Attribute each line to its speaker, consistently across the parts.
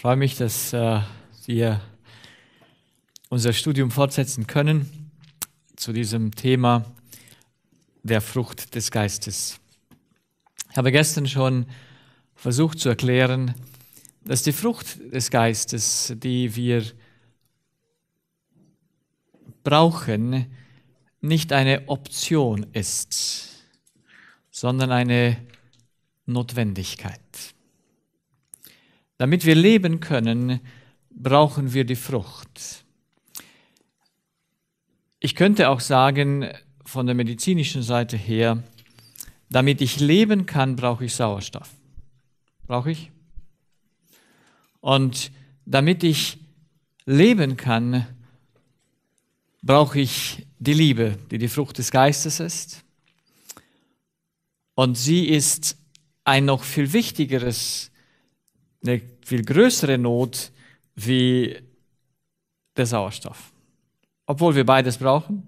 Speaker 1: freue mich, dass äh, wir unser Studium fortsetzen können zu diesem Thema der Frucht des Geistes. Ich habe gestern schon versucht zu erklären, dass die Frucht des Geistes, die wir brauchen, nicht eine Option ist, sondern eine Notwendigkeit. Damit wir leben können, brauchen wir die Frucht. Ich könnte auch sagen, von der medizinischen Seite her, damit ich leben kann, brauche ich Sauerstoff. Brauche ich? Und damit ich leben kann, brauche ich die Liebe, die die Frucht des Geistes ist. Und sie ist ein noch viel wichtigeres eine viel größere Not wie der Sauerstoff. Obwohl wir beides brauchen.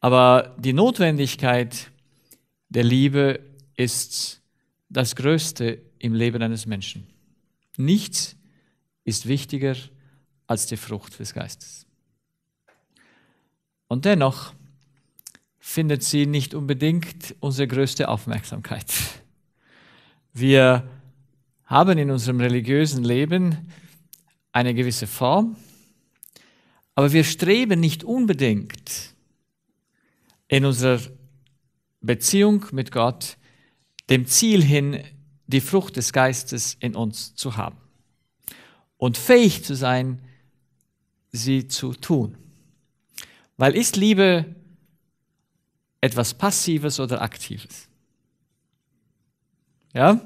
Speaker 1: Aber die Notwendigkeit der Liebe ist das Größte im Leben eines Menschen. Nichts ist wichtiger als die Frucht des Geistes. Und dennoch findet sie nicht unbedingt unsere größte Aufmerksamkeit. Wir haben in unserem religiösen Leben eine gewisse Form, aber wir streben nicht unbedingt in unserer Beziehung mit Gott dem Ziel hin, die Frucht des Geistes in uns zu haben und fähig zu sein, sie zu tun. Weil ist Liebe etwas Passives oder Aktives? Ja,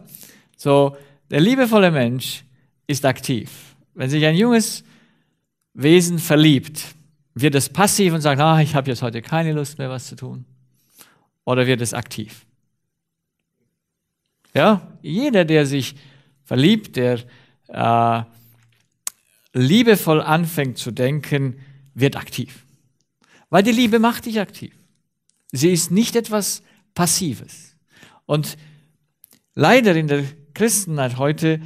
Speaker 1: so der liebevolle Mensch ist aktiv. Wenn sich ein junges Wesen verliebt, wird es passiv und sagt, ah, ich habe jetzt heute keine Lust mehr, was zu tun. Oder wird es aktiv? Ja, jeder, der sich verliebt, der äh, liebevoll anfängt zu denken, wird aktiv. Weil die Liebe macht dich aktiv. Sie ist nicht etwas Passives. Und leider in der Christenheit halt heute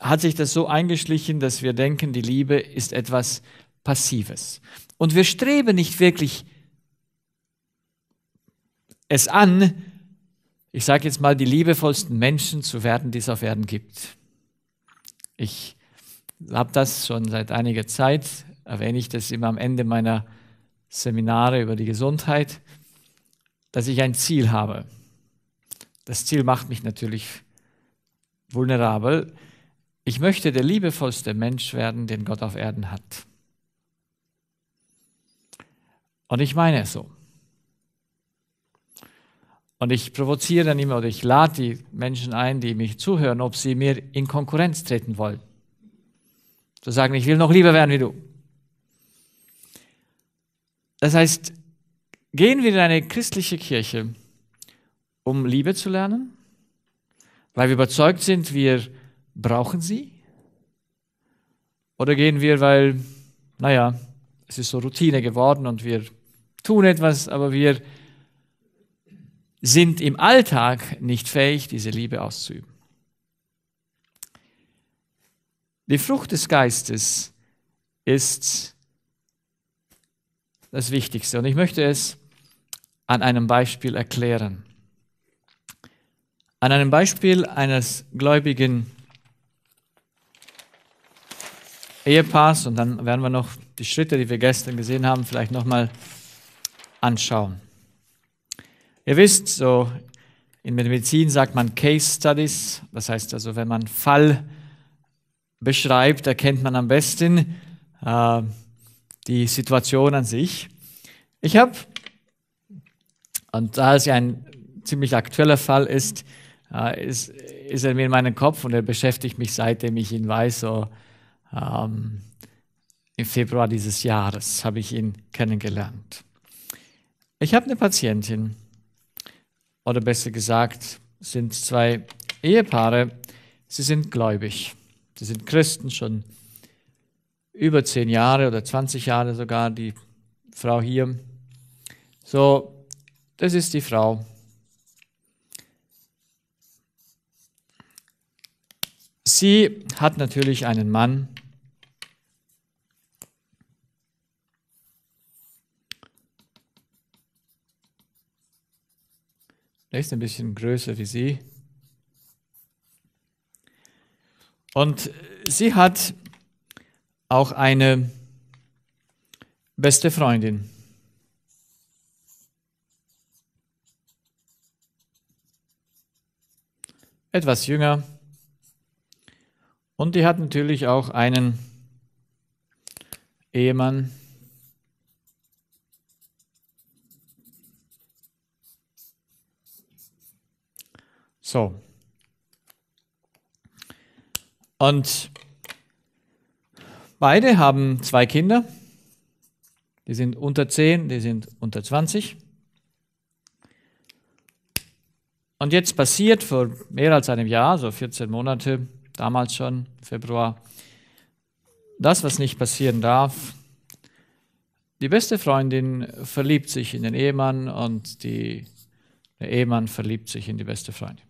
Speaker 1: hat sich das so eingeschlichen, dass wir denken, die Liebe ist etwas Passives. Und wir streben nicht wirklich es an, ich sage jetzt mal, die liebevollsten Menschen zu werden, die es auf Erden gibt. Ich habe das schon seit einiger Zeit, erwähne ich das immer am Ende meiner Seminare über die Gesundheit, dass ich ein Ziel habe. Das Ziel macht mich natürlich vulnerabel. Ich möchte der liebevollste Mensch werden, den Gott auf Erden hat. Und ich meine es so. Und ich provoziere dann immer oder ich lade die Menschen ein, die mich zuhören, ob sie mir in Konkurrenz treten wollen. Zu sagen, ich will noch lieber werden wie du. Das heißt, gehen wir in eine christliche Kirche, um Liebe zu lernen, weil wir überzeugt sind, wir brauchen sie? Oder gehen wir, weil, naja, es ist so Routine geworden und wir tun etwas, aber wir sind im Alltag nicht fähig, diese Liebe auszuüben. Die Frucht des Geistes ist das Wichtigste und ich möchte es an einem Beispiel erklären. An einem Beispiel eines gläubigen Ehepaars, und dann werden wir noch die Schritte, die wir gestern gesehen haben, vielleicht nochmal anschauen. Ihr wisst, so in Medizin sagt man Case Studies, das heißt also, wenn man Fall beschreibt, erkennt man am besten äh, die Situation an sich. Ich habe, und da es ja ein ziemlich aktueller Fall ist, ist, ist er mir in meinem Kopf und er beschäftigt mich, seitdem ich ihn weiß. So, ähm, Im Februar dieses Jahres habe ich ihn kennengelernt. Ich habe eine Patientin, oder besser gesagt, sind zwei Ehepaare, sie sind gläubig. Sie sind Christen schon über zehn Jahre oder 20 Jahre sogar, die Frau hier. So, das ist die Frau, Sie hat natürlich einen Mann, Der ist ein bisschen größer wie sie. Und sie hat auch eine beste Freundin. Etwas jünger, und die hat natürlich auch einen Ehemann. So. Und beide haben zwei Kinder. Die sind unter 10, die sind unter 20. Und jetzt passiert vor mehr als einem Jahr, so 14 Monate, damals schon, Februar. Das, was nicht passieren darf. Die beste Freundin verliebt sich in den Ehemann und die, der Ehemann verliebt sich in die beste Freundin.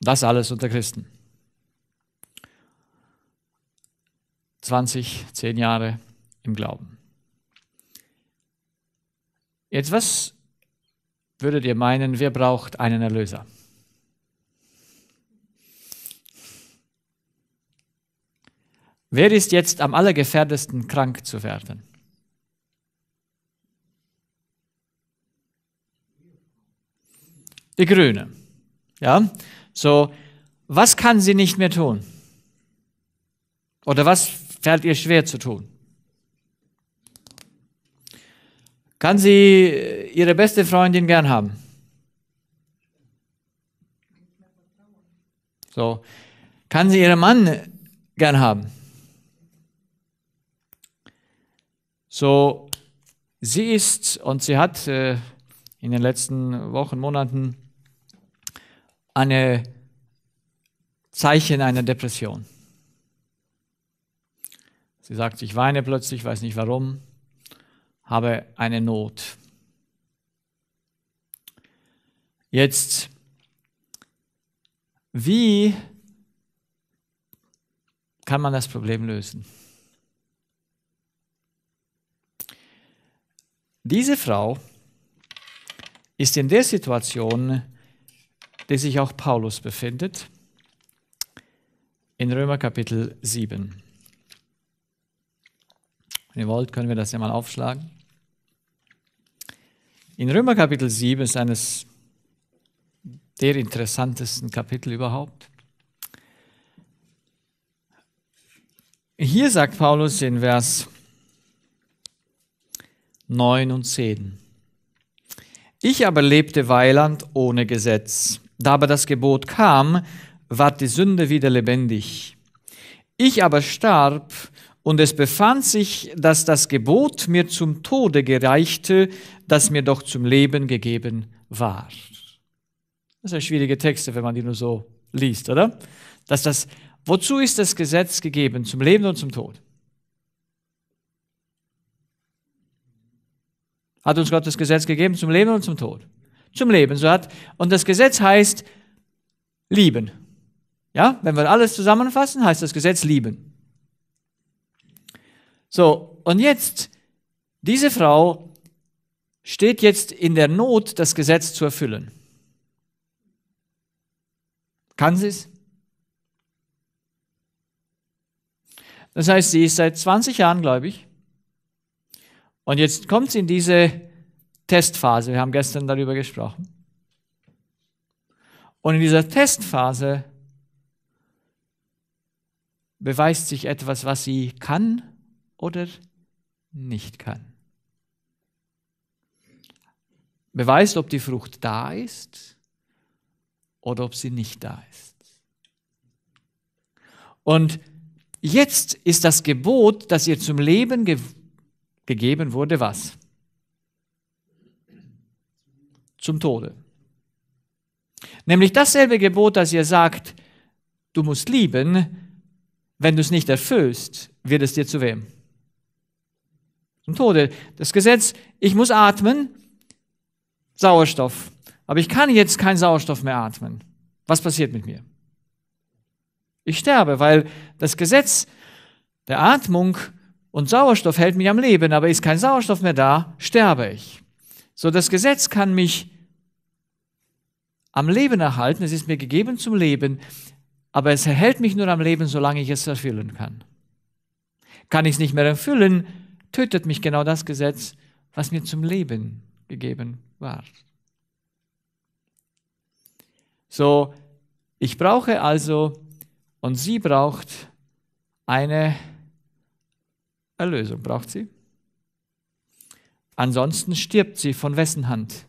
Speaker 1: Das alles unter Christen. 20, 10 Jahre im Glauben. Jetzt, was würdet ihr meinen, wer braucht einen Erlöser? Wer ist jetzt am allergefährdesten krank zu werden? Die Grüne. Ja? So, was kann sie nicht mehr tun? Oder was fällt ihr schwer zu tun? Kann sie äh, ihre beste Freundin gern haben? So, kann sie ihren Mann gern haben? So, sie ist und sie hat äh, in den letzten Wochen, Monaten eine Zeichen einer Depression. Sie sagt, ich weine plötzlich, weiß nicht warum, habe eine Not. Jetzt, wie kann man das Problem lösen? Diese Frau ist in der Situation, die sich auch Paulus befindet, in Römer Kapitel 7. Wenn ihr wollt, können wir das ja mal aufschlagen. In Römer Kapitel 7 ist eines der interessantesten Kapitel überhaupt. Hier sagt Paulus in Vers 9 und 10. Ich aber lebte Weiland ohne Gesetz. Da aber das Gebot kam, ward die Sünde wieder lebendig. Ich aber starb, und es befand sich, dass das Gebot mir zum Tode gereichte, das mir doch zum Leben gegeben war. Das sind schwierige Texte, wenn man die nur so liest, oder? Dass das, wozu ist das Gesetz gegeben? Zum Leben und zum Tod. hat uns Gott das Gesetz gegeben zum Leben und zum Tod. Zum Leben. So hat, und das Gesetz heißt lieben. Ja, wenn wir alles zusammenfassen, heißt das Gesetz lieben. So, und jetzt, diese Frau steht jetzt in der Not, das Gesetz zu erfüllen. Kann sie es? Das heißt, sie ist seit 20 Jahren glaube ich, und jetzt kommt es in diese Testphase. Wir haben gestern darüber gesprochen. Und in dieser Testphase beweist sich etwas, was sie kann oder nicht kann. Beweist, ob die Frucht da ist oder ob sie nicht da ist. Und jetzt ist das Gebot, das ihr zum Leben gew gegeben wurde was? Zum Tode. Nämlich dasselbe Gebot, das ihr sagt, du musst lieben, wenn du es nicht erfüllst, wird es dir zu wem? Zum Tode. Das Gesetz, ich muss atmen, Sauerstoff. Aber ich kann jetzt keinen Sauerstoff mehr atmen. Was passiert mit mir? Ich sterbe, weil das Gesetz der Atmung und Sauerstoff hält mich am Leben, aber ist kein Sauerstoff mehr da, sterbe ich. So, das Gesetz kann mich am Leben erhalten, es ist mir gegeben zum Leben, aber es erhält mich nur am Leben, solange ich es erfüllen kann. Kann ich es nicht mehr erfüllen, tötet mich genau das Gesetz, was mir zum Leben gegeben war. So, ich brauche also und sie braucht eine Erlösung braucht sie. Ansonsten stirbt sie von wessen Hand?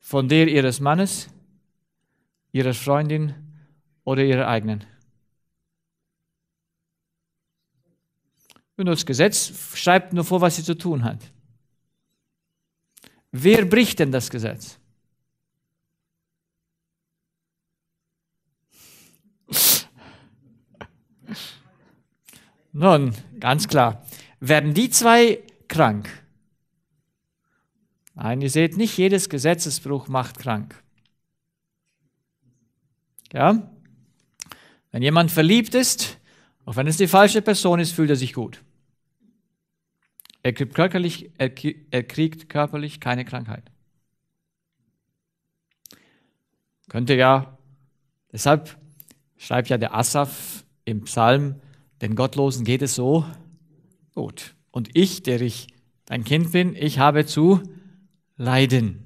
Speaker 1: Von der ihres Mannes, ihrer Freundin oder ihrer eigenen? das Gesetz, schreibt nur vor, was sie zu tun hat. Wer bricht denn das Gesetz? Nun, ganz klar. Werden die zwei krank? Nein, ihr seht, nicht jedes Gesetzesbruch macht krank. Ja? Wenn jemand verliebt ist, auch wenn es die falsche Person ist, fühlt er sich gut. Er kriegt körperlich, er, er kriegt körperlich keine Krankheit. Könnte ja, deshalb schreibt ja der Asaf im Psalm, den Gottlosen geht es so gut. Und ich, der ich dein Kind bin, ich habe zu leiden.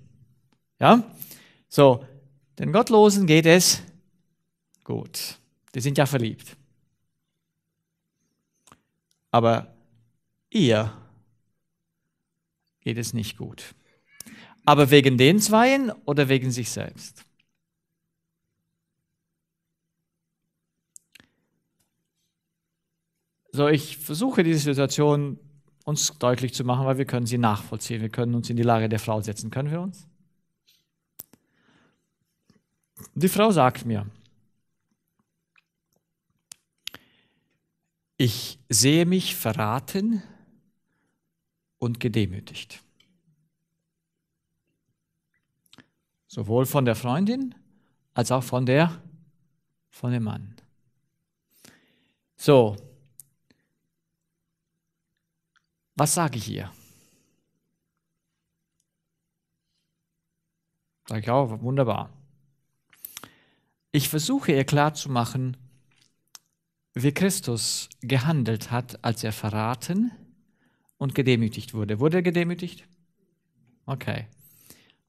Speaker 1: Ja? So, den Gottlosen geht es gut. Die sind ja verliebt. Aber ihr geht es nicht gut. Aber wegen den Zweien oder wegen sich selbst? So, ich versuche diese Situation uns deutlich zu machen, weil wir können sie nachvollziehen. Wir können uns in die Lage der Frau setzen. Können wir uns? Die Frau sagt mir, ich sehe mich verraten und gedemütigt. Sowohl von der Freundin als auch von der von dem Mann. So, Was sage ich ihr? Sage ich auch, wunderbar. Ich versuche ihr klarzumachen, wie Christus gehandelt hat, als er verraten und gedemütigt wurde. Wurde er gedemütigt? Okay.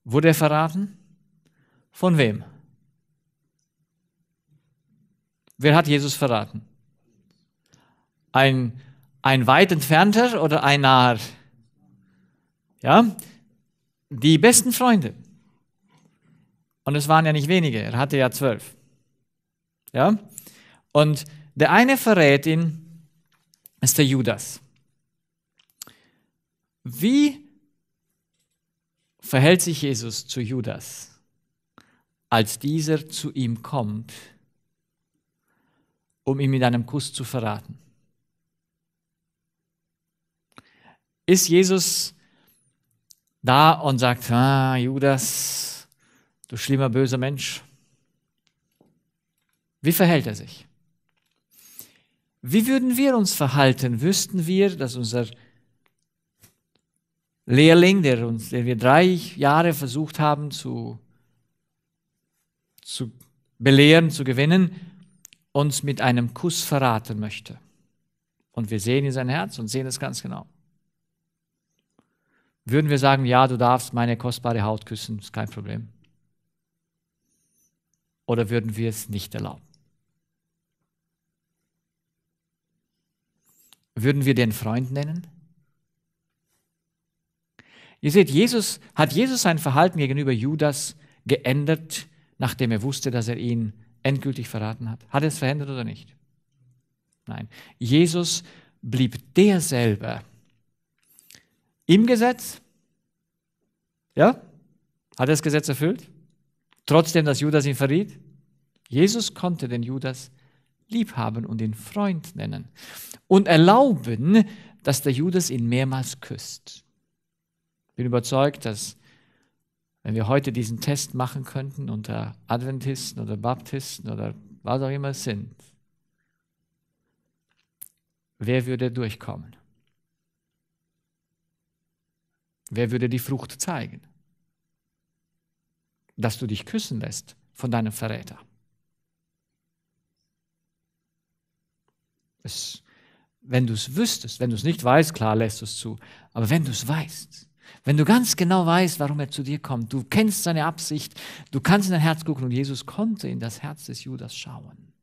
Speaker 1: Wurde er verraten? Von wem? Wer hat Jesus verraten? Ein ein weit entfernter oder ein naher? Ja, die besten Freunde. Und es waren ja nicht wenige, er hatte ja zwölf. Ja, und der eine verrät ihn, ist der Judas. Wie verhält sich Jesus zu Judas, als dieser zu ihm kommt, um ihn mit einem Kuss zu verraten? ist Jesus da und sagt, ah, Judas, du schlimmer, böser Mensch? Wie verhält er sich? Wie würden wir uns verhalten, wüssten wir, dass unser Lehrling, der uns, den wir drei Jahre versucht haben zu, zu belehren, zu gewinnen, uns mit einem Kuss verraten möchte? Und wir sehen in sein Herz und sehen es ganz genau würden wir sagen, ja, du darfst meine kostbare Haut küssen, ist kein Problem. Oder würden wir es nicht erlauben? Würden wir den Freund nennen? Ihr seht, Jesus hat Jesus sein Verhalten gegenüber Judas geändert, nachdem er wusste, dass er ihn endgültig verraten hat. Hat er es verändert oder nicht? Nein. Jesus blieb derselbe, im Gesetz? Ja? Hat er das Gesetz erfüllt? Trotzdem, dass Judas ihn verriet? Jesus konnte den Judas liebhaben und ihn Freund nennen und erlauben, dass der Judas ihn mehrmals küsst. Ich Bin überzeugt, dass wenn wir heute diesen Test machen könnten unter Adventisten oder Baptisten oder was auch immer es sind, wer würde durchkommen? Wer würde die Frucht zeigen? Dass du dich küssen lässt von deinem Verräter. Es, wenn du es wüsstest, wenn du es nicht weißt, klar lässt du es zu, aber wenn du es weißt, wenn du ganz genau weißt, warum er zu dir kommt, du kennst seine Absicht, du kannst in dein Herz gucken und Jesus konnte in das Herz des Judas schauen.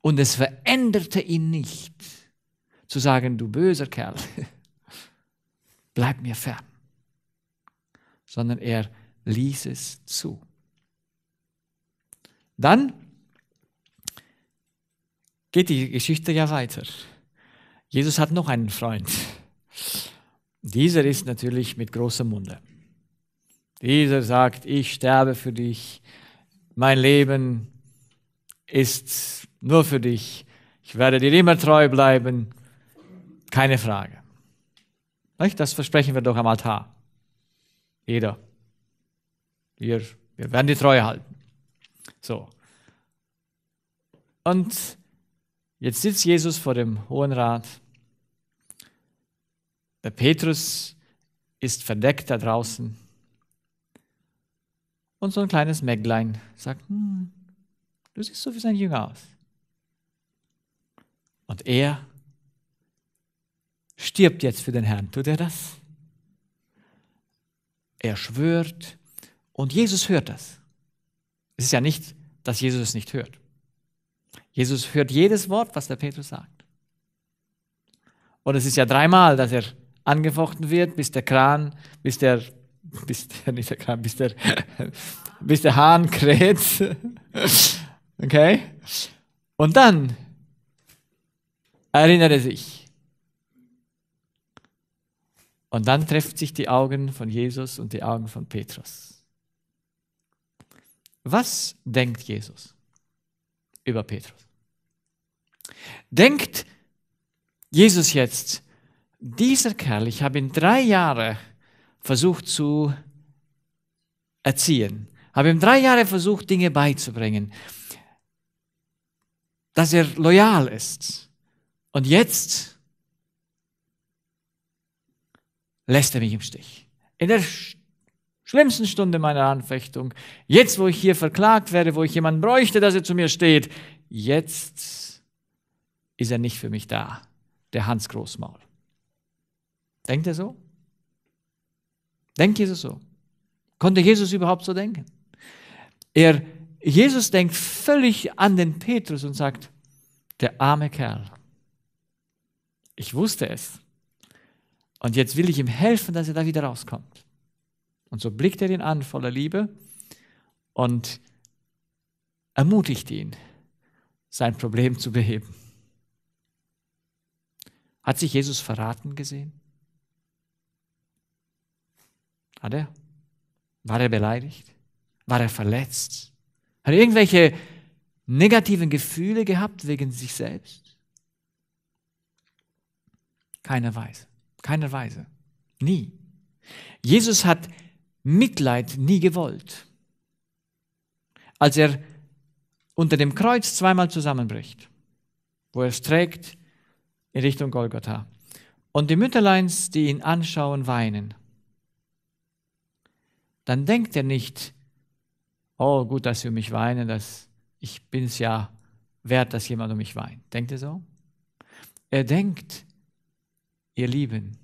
Speaker 1: Und es veränderte ihn nicht, zu sagen, du böser Kerl, bleib mir fern, sondern er ließ es zu. Dann geht die Geschichte ja weiter. Jesus hat noch einen Freund. Dieser ist natürlich mit großem Munde. Dieser sagt, ich sterbe für dich, mein Leben ist nur für dich, ich werde dir immer treu bleiben, keine Frage. Das versprechen wir doch am Altar. Jeder. Wir, wir werden die Treue halten. So. Und jetzt sitzt Jesus vor dem Hohen Rat. Der Petrus ist verdeckt da draußen. Und so ein kleines Mäglein sagt, hm, du siehst so wie sein Jünger aus. Und er stirbt jetzt für den Herrn. Tut er das? Er schwört und Jesus hört das. Es ist ja nicht, dass Jesus es nicht hört. Jesus hört jedes Wort, was der Petrus sagt. Und es ist ja dreimal, dass er angefochten wird, bis der Kran, bis der, bis der, nicht der Kran, bis der, bis der Hahn kräht. Okay? Und dann erinnert er sich und dann treffen sich die Augen von Jesus und die Augen von Petrus. Was denkt Jesus über Petrus? Denkt Jesus jetzt, dieser Kerl, ich habe ihn drei Jahre versucht zu erziehen, habe ihm drei Jahre versucht, Dinge beizubringen, dass er loyal ist. Und jetzt lässt er mich im Stich. In der schlimmsten Stunde meiner Anfechtung, jetzt wo ich hier verklagt werde, wo ich jemanden bräuchte, dass er zu mir steht, jetzt ist er nicht für mich da, der Hans Großmaul. Denkt er so? Denkt Jesus so? Konnte Jesus überhaupt so denken? Er, Jesus denkt völlig an den Petrus und sagt, der arme Kerl. Ich wusste es. Und jetzt will ich ihm helfen, dass er da wieder rauskommt. Und so blickt er ihn an voller Liebe und ermutigt ihn, sein Problem zu beheben. Hat sich Jesus verraten gesehen? Hat er? War er beleidigt? War er verletzt? Hat er irgendwelche negativen Gefühle gehabt wegen sich selbst? Keiner weiß. Keiner Weise. Nie. Jesus hat Mitleid nie gewollt. Als er unter dem Kreuz zweimal zusammenbricht, wo er es trägt in Richtung Golgotha. Und die Mütterleins, die ihn anschauen, weinen. Dann denkt er nicht, oh gut, dass sie um mich weinen, dass ich bin es ja wert, dass jemand um mich weint. Denkt er so? Er denkt, ihr Lieben,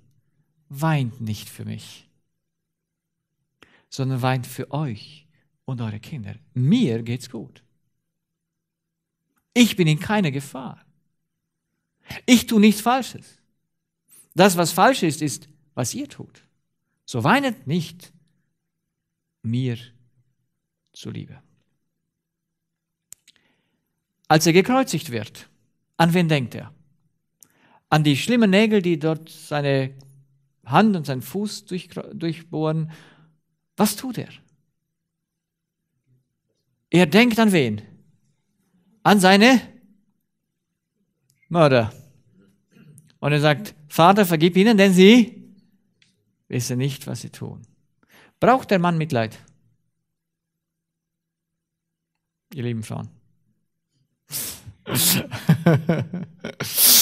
Speaker 1: weint nicht für mich, sondern weint für euch und eure Kinder. Mir geht's gut. Ich bin in keiner Gefahr. Ich tue nichts Falsches. Das, was falsch ist, ist, was ihr tut. So weinet nicht mir zuliebe. Als er gekreuzigt wird, an wen denkt er? an die schlimmen Nägel, die dort seine Hand und seinen Fuß durch, durchbohren. Was tut er? Er denkt an wen? An seine Mörder. Und er sagt, Vater, vergib ihnen, denn sie wissen nicht, was sie tun. Braucht der Mann Mitleid? Ihr lieben Frauen.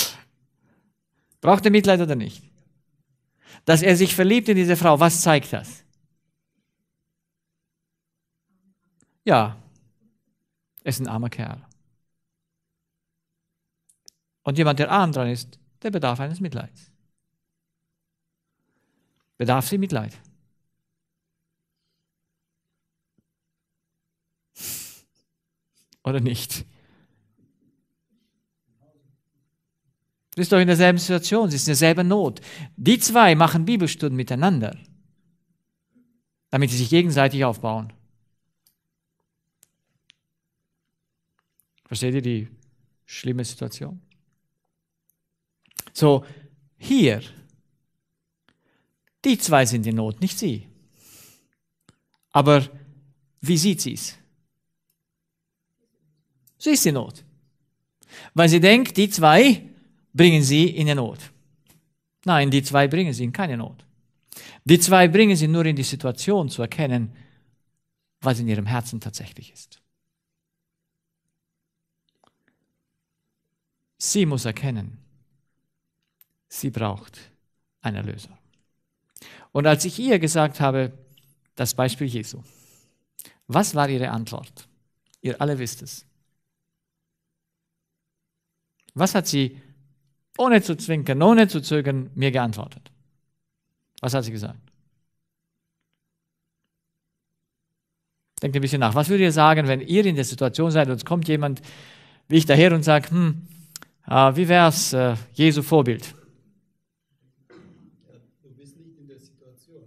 Speaker 1: Braucht er Mitleid oder nicht? Dass er sich verliebt in diese Frau, was zeigt das? Ja, er ist ein armer Kerl. Und jemand, der arm dran ist, der bedarf eines Mitleids. Bedarf sie Mitleid? Oder nicht? Du bist doch in derselben Situation, sie ist in derselben Not. Die zwei machen Bibelstunden miteinander, damit sie sich gegenseitig aufbauen. Versteht ihr die schlimme Situation? So, hier, die zwei sind in Not, nicht sie. Aber wie sieht sie es? Sie ist in Not. Weil sie denkt, die zwei bringen sie in die Not. Nein, die zwei bringen sie in keine Not. Die zwei bringen sie nur in die Situation zu erkennen, was in ihrem Herzen tatsächlich ist. Sie muss erkennen, sie braucht einen Erlöser. Und als ich ihr gesagt habe, das Beispiel Jesu, was war ihre Antwort? Ihr alle wisst es. Was hat sie ohne zu zwinkern, ohne zu zögern, mir geantwortet. Was hat sie gesagt? Denkt ein bisschen nach. Was würdet ihr sagen, wenn ihr in der Situation seid und es kommt jemand wie ich daher und sagt, hm, äh, wie wäre es, äh, Jesu Vorbild? Du bist nicht in der Situation.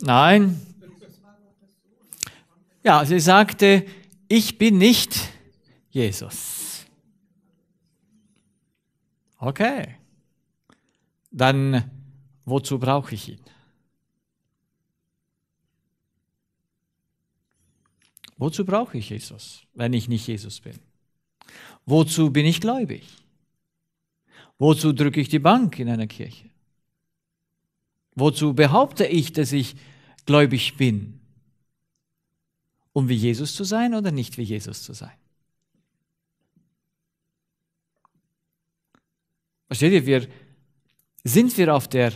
Speaker 1: Nein. Ja, sie sagte, ich bin nicht Jesus. Okay. Dann wozu brauche ich ihn? Wozu brauche ich Jesus, wenn ich nicht Jesus bin? Wozu bin ich gläubig? Wozu drücke ich die Bank in einer Kirche? Wozu behaupte ich, dass ich gläubig bin? Um wie Jesus zu sein oder nicht wie Jesus zu sein? Versteht ihr, wir sind wir auf der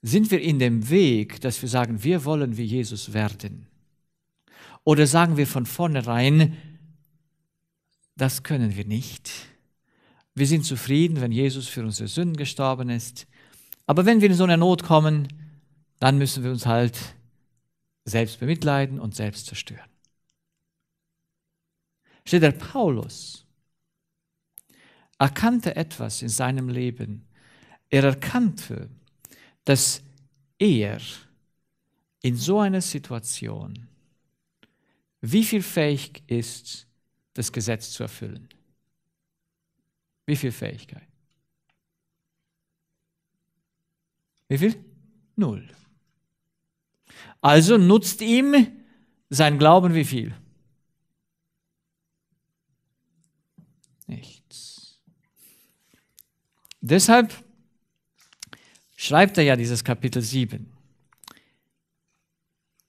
Speaker 1: sind wir in dem Weg, dass wir sagen, wir wollen wie Jesus werden? Oder sagen wir von vornherein, das können wir nicht. Wir sind zufrieden, wenn Jesus für unsere Sünden gestorben ist. Aber wenn wir in so eine Not kommen, dann müssen wir uns halt selbst bemitleiden und selbst zerstören. Steht der Paulus, erkannte etwas in seinem Leben. Er erkannte, dass er in so einer Situation wie viel fähig ist, das Gesetz zu erfüllen. Wie viel Fähigkeit? Wie viel? Null. Also nutzt ihm sein Glauben wie viel? Deshalb schreibt er ja dieses Kapitel 7.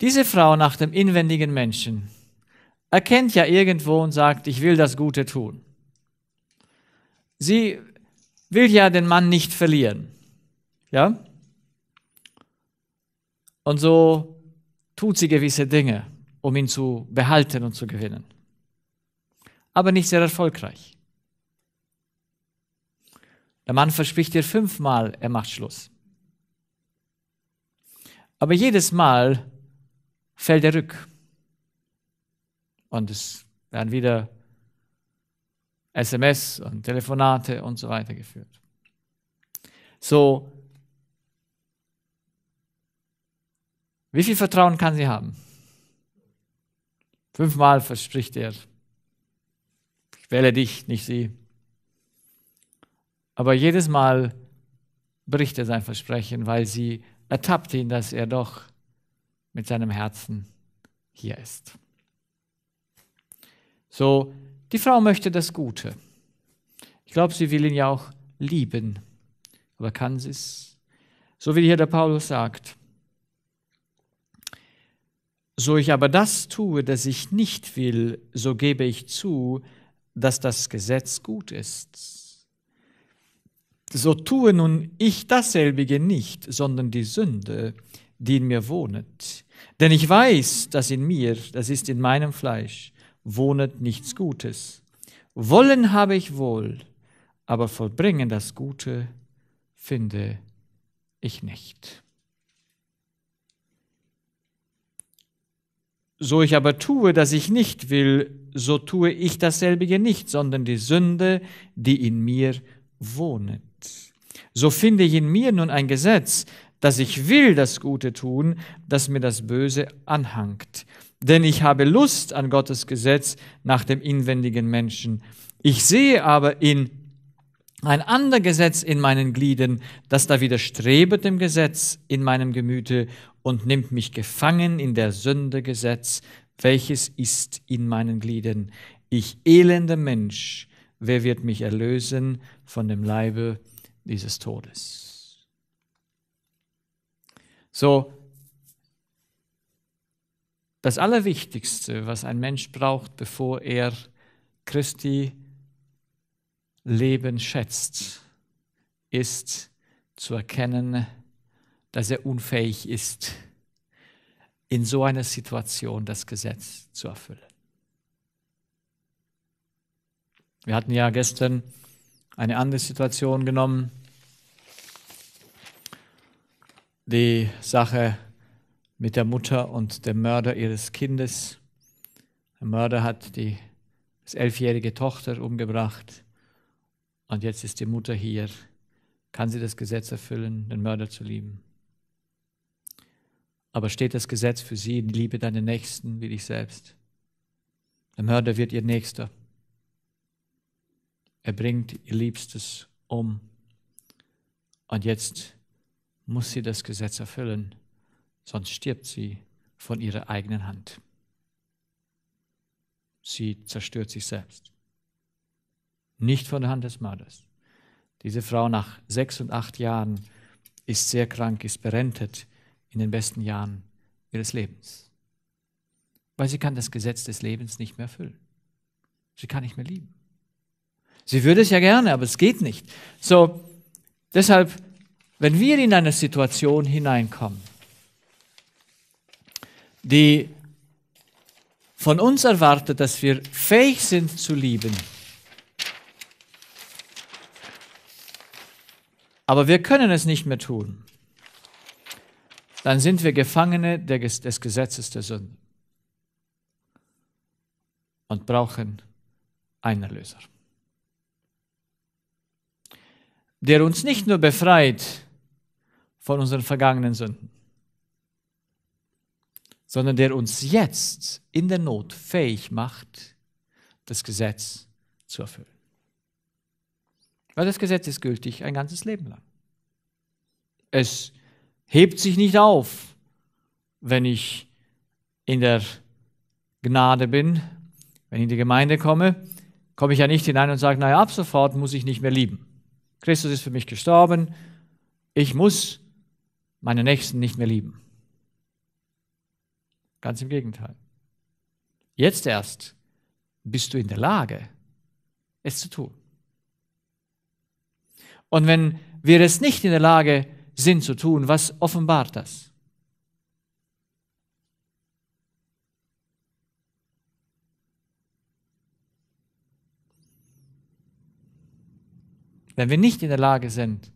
Speaker 1: Diese Frau nach dem inwendigen Menschen erkennt ja irgendwo und sagt, ich will das Gute tun. Sie will ja den Mann nicht verlieren. Ja? Und so tut sie gewisse Dinge, um ihn zu behalten und zu gewinnen. Aber nicht sehr erfolgreich. Der Mann verspricht dir fünfmal, er macht Schluss. Aber jedes Mal fällt er rück. Und es werden wieder SMS und Telefonate und so weiter geführt. So, wie viel Vertrauen kann sie haben? Fünfmal verspricht er, ich wähle dich, nicht sie. Aber jedes Mal bricht er sein Versprechen, weil sie ertappt ihn, dass er doch mit seinem Herzen hier ist. So, die Frau möchte das Gute. Ich glaube, sie will ihn ja auch lieben. Aber kann sie es? So wie hier der Paulus sagt. So ich aber das tue, das ich nicht will, so gebe ich zu, dass das Gesetz gut ist so tue nun ich dasselbige nicht, sondern die Sünde, die in mir wohnet. Denn ich weiß, dass in mir, das ist in meinem Fleisch, wohnet nichts Gutes. Wollen habe ich wohl, aber vollbringen das Gute finde ich nicht. So ich aber tue, dass ich nicht will, so tue ich dasselbige nicht, sondern die Sünde, die in mir wohnet. So finde ich in mir nun ein Gesetz, dass ich will das Gute tun, das mir das Böse anhangt. Denn ich habe Lust an Gottes Gesetz nach dem inwendigen Menschen. Ich sehe aber in ein ander Gesetz in meinen Gliedern, das da widerstrebet dem Gesetz in meinem Gemüte und nimmt mich gefangen in der Sünde Gesetz, welches ist in meinen Gliedern. Ich elender Mensch, wer wird mich erlösen von dem Leibe dieses Todes. So, das Allerwichtigste, was ein Mensch braucht, bevor er Christi Leben schätzt, ist zu erkennen, dass er unfähig ist, in so einer Situation das Gesetz zu erfüllen. Wir hatten ja gestern eine andere Situation genommen. Die Sache mit der Mutter und dem Mörder ihres Kindes. Der Mörder hat die elfjährige Tochter umgebracht und jetzt ist die Mutter hier. Kann sie das Gesetz erfüllen, den Mörder zu lieben? Aber steht das Gesetz für sie, liebe deinen Nächsten wie dich selbst? Der Mörder wird ihr Nächster. Er bringt ihr Liebstes um. Und jetzt muss sie das Gesetz erfüllen, sonst stirbt sie von ihrer eigenen Hand. Sie zerstört sich selbst. Nicht von der Hand des Mörders. Diese Frau nach sechs und acht Jahren ist sehr krank, ist berentet in den besten Jahren ihres Lebens. Weil sie kann das Gesetz des Lebens nicht mehr erfüllen. Sie kann nicht mehr lieben. Sie würde es ja gerne, aber es geht nicht. So, deshalb, wenn wir in eine Situation hineinkommen, die von uns erwartet, dass wir fähig sind zu lieben, aber wir können es nicht mehr tun, dann sind wir Gefangene des Gesetzes der Sünde und brauchen einen Erlöser. der uns nicht nur befreit von unseren vergangenen Sünden, sondern der uns jetzt in der Not fähig macht, das Gesetz zu erfüllen. Weil das Gesetz ist gültig ein ganzes Leben lang. Es hebt sich nicht auf, wenn ich in der Gnade bin, wenn ich in die Gemeinde komme, komme ich ja nicht hinein und sage, naja, ab sofort muss ich nicht mehr lieben. Christus ist für mich gestorben, ich muss meine Nächsten nicht mehr lieben. Ganz im Gegenteil. Jetzt erst bist du in der Lage, es zu tun. Und wenn wir es nicht in der Lage sind zu tun, was offenbart das? wenn wir nicht in der Lage sind,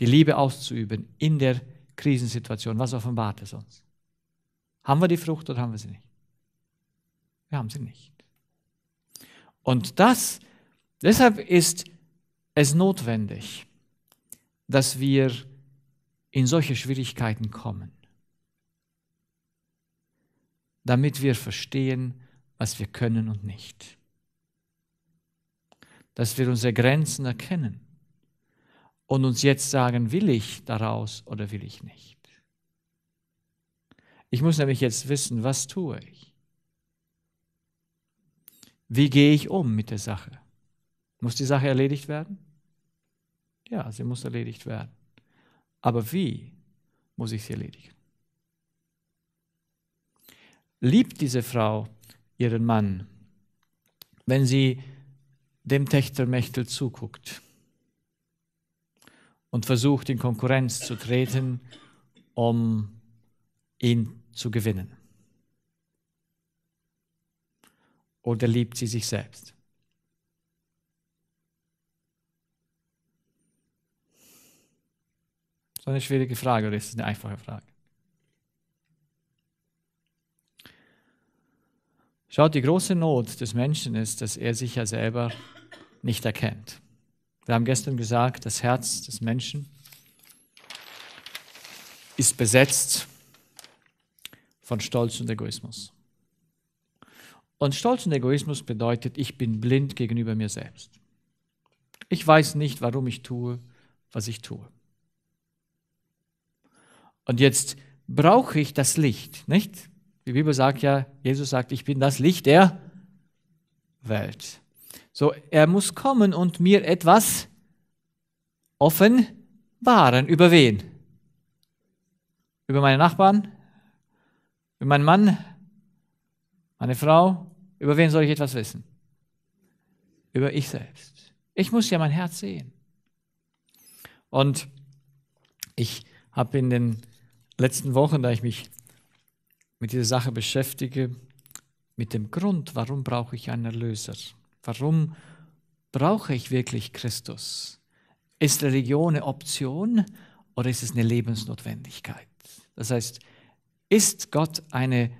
Speaker 1: die Liebe auszuüben in der Krisensituation, was offenbart es uns? Haben wir die Frucht oder haben wir sie nicht? Wir haben sie nicht. Und das, deshalb ist es notwendig, dass wir in solche Schwierigkeiten kommen, damit wir verstehen, was wir können und nicht dass wir unsere Grenzen erkennen und uns jetzt sagen, will ich daraus oder will ich nicht. Ich muss nämlich jetzt wissen, was tue ich? Wie gehe ich um mit der Sache? Muss die Sache erledigt werden? Ja, sie muss erledigt werden. Aber wie muss ich sie erledigen? Liebt diese Frau ihren Mann? Wenn sie dem Techtelmechtel zuguckt und versucht, in Konkurrenz zu treten, um ihn zu gewinnen. Oder liebt sie sich selbst? So eine schwierige Frage oder ist es eine einfache Frage? Schaut, die große Not des Menschen ist, dass er sich ja selber nicht erkennt. Wir haben gestern gesagt, das Herz des Menschen ist besetzt von Stolz und Egoismus. Und Stolz und Egoismus bedeutet, ich bin blind gegenüber mir selbst. Ich weiß nicht, warum ich tue, was ich tue. Und jetzt brauche ich das Licht, nicht? Die Bibel sagt ja, Jesus sagt, ich bin das Licht der Welt. So, er muss kommen und mir etwas offenbaren. Über wen? Über meine Nachbarn? Über meinen Mann? Meine Frau? Über wen soll ich etwas wissen? Über ich selbst. Ich muss ja mein Herz sehen. Und ich habe in den letzten Wochen, da ich mich mit dieser Sache beschäftige, mit dem Grund, warum brauche ich einen Erlöser? Warum brauche ich wirklich Christus? Ist Religion eine Option oder ist es eine Lebensnotwendigkeit? Das heißt, ist Gott eine,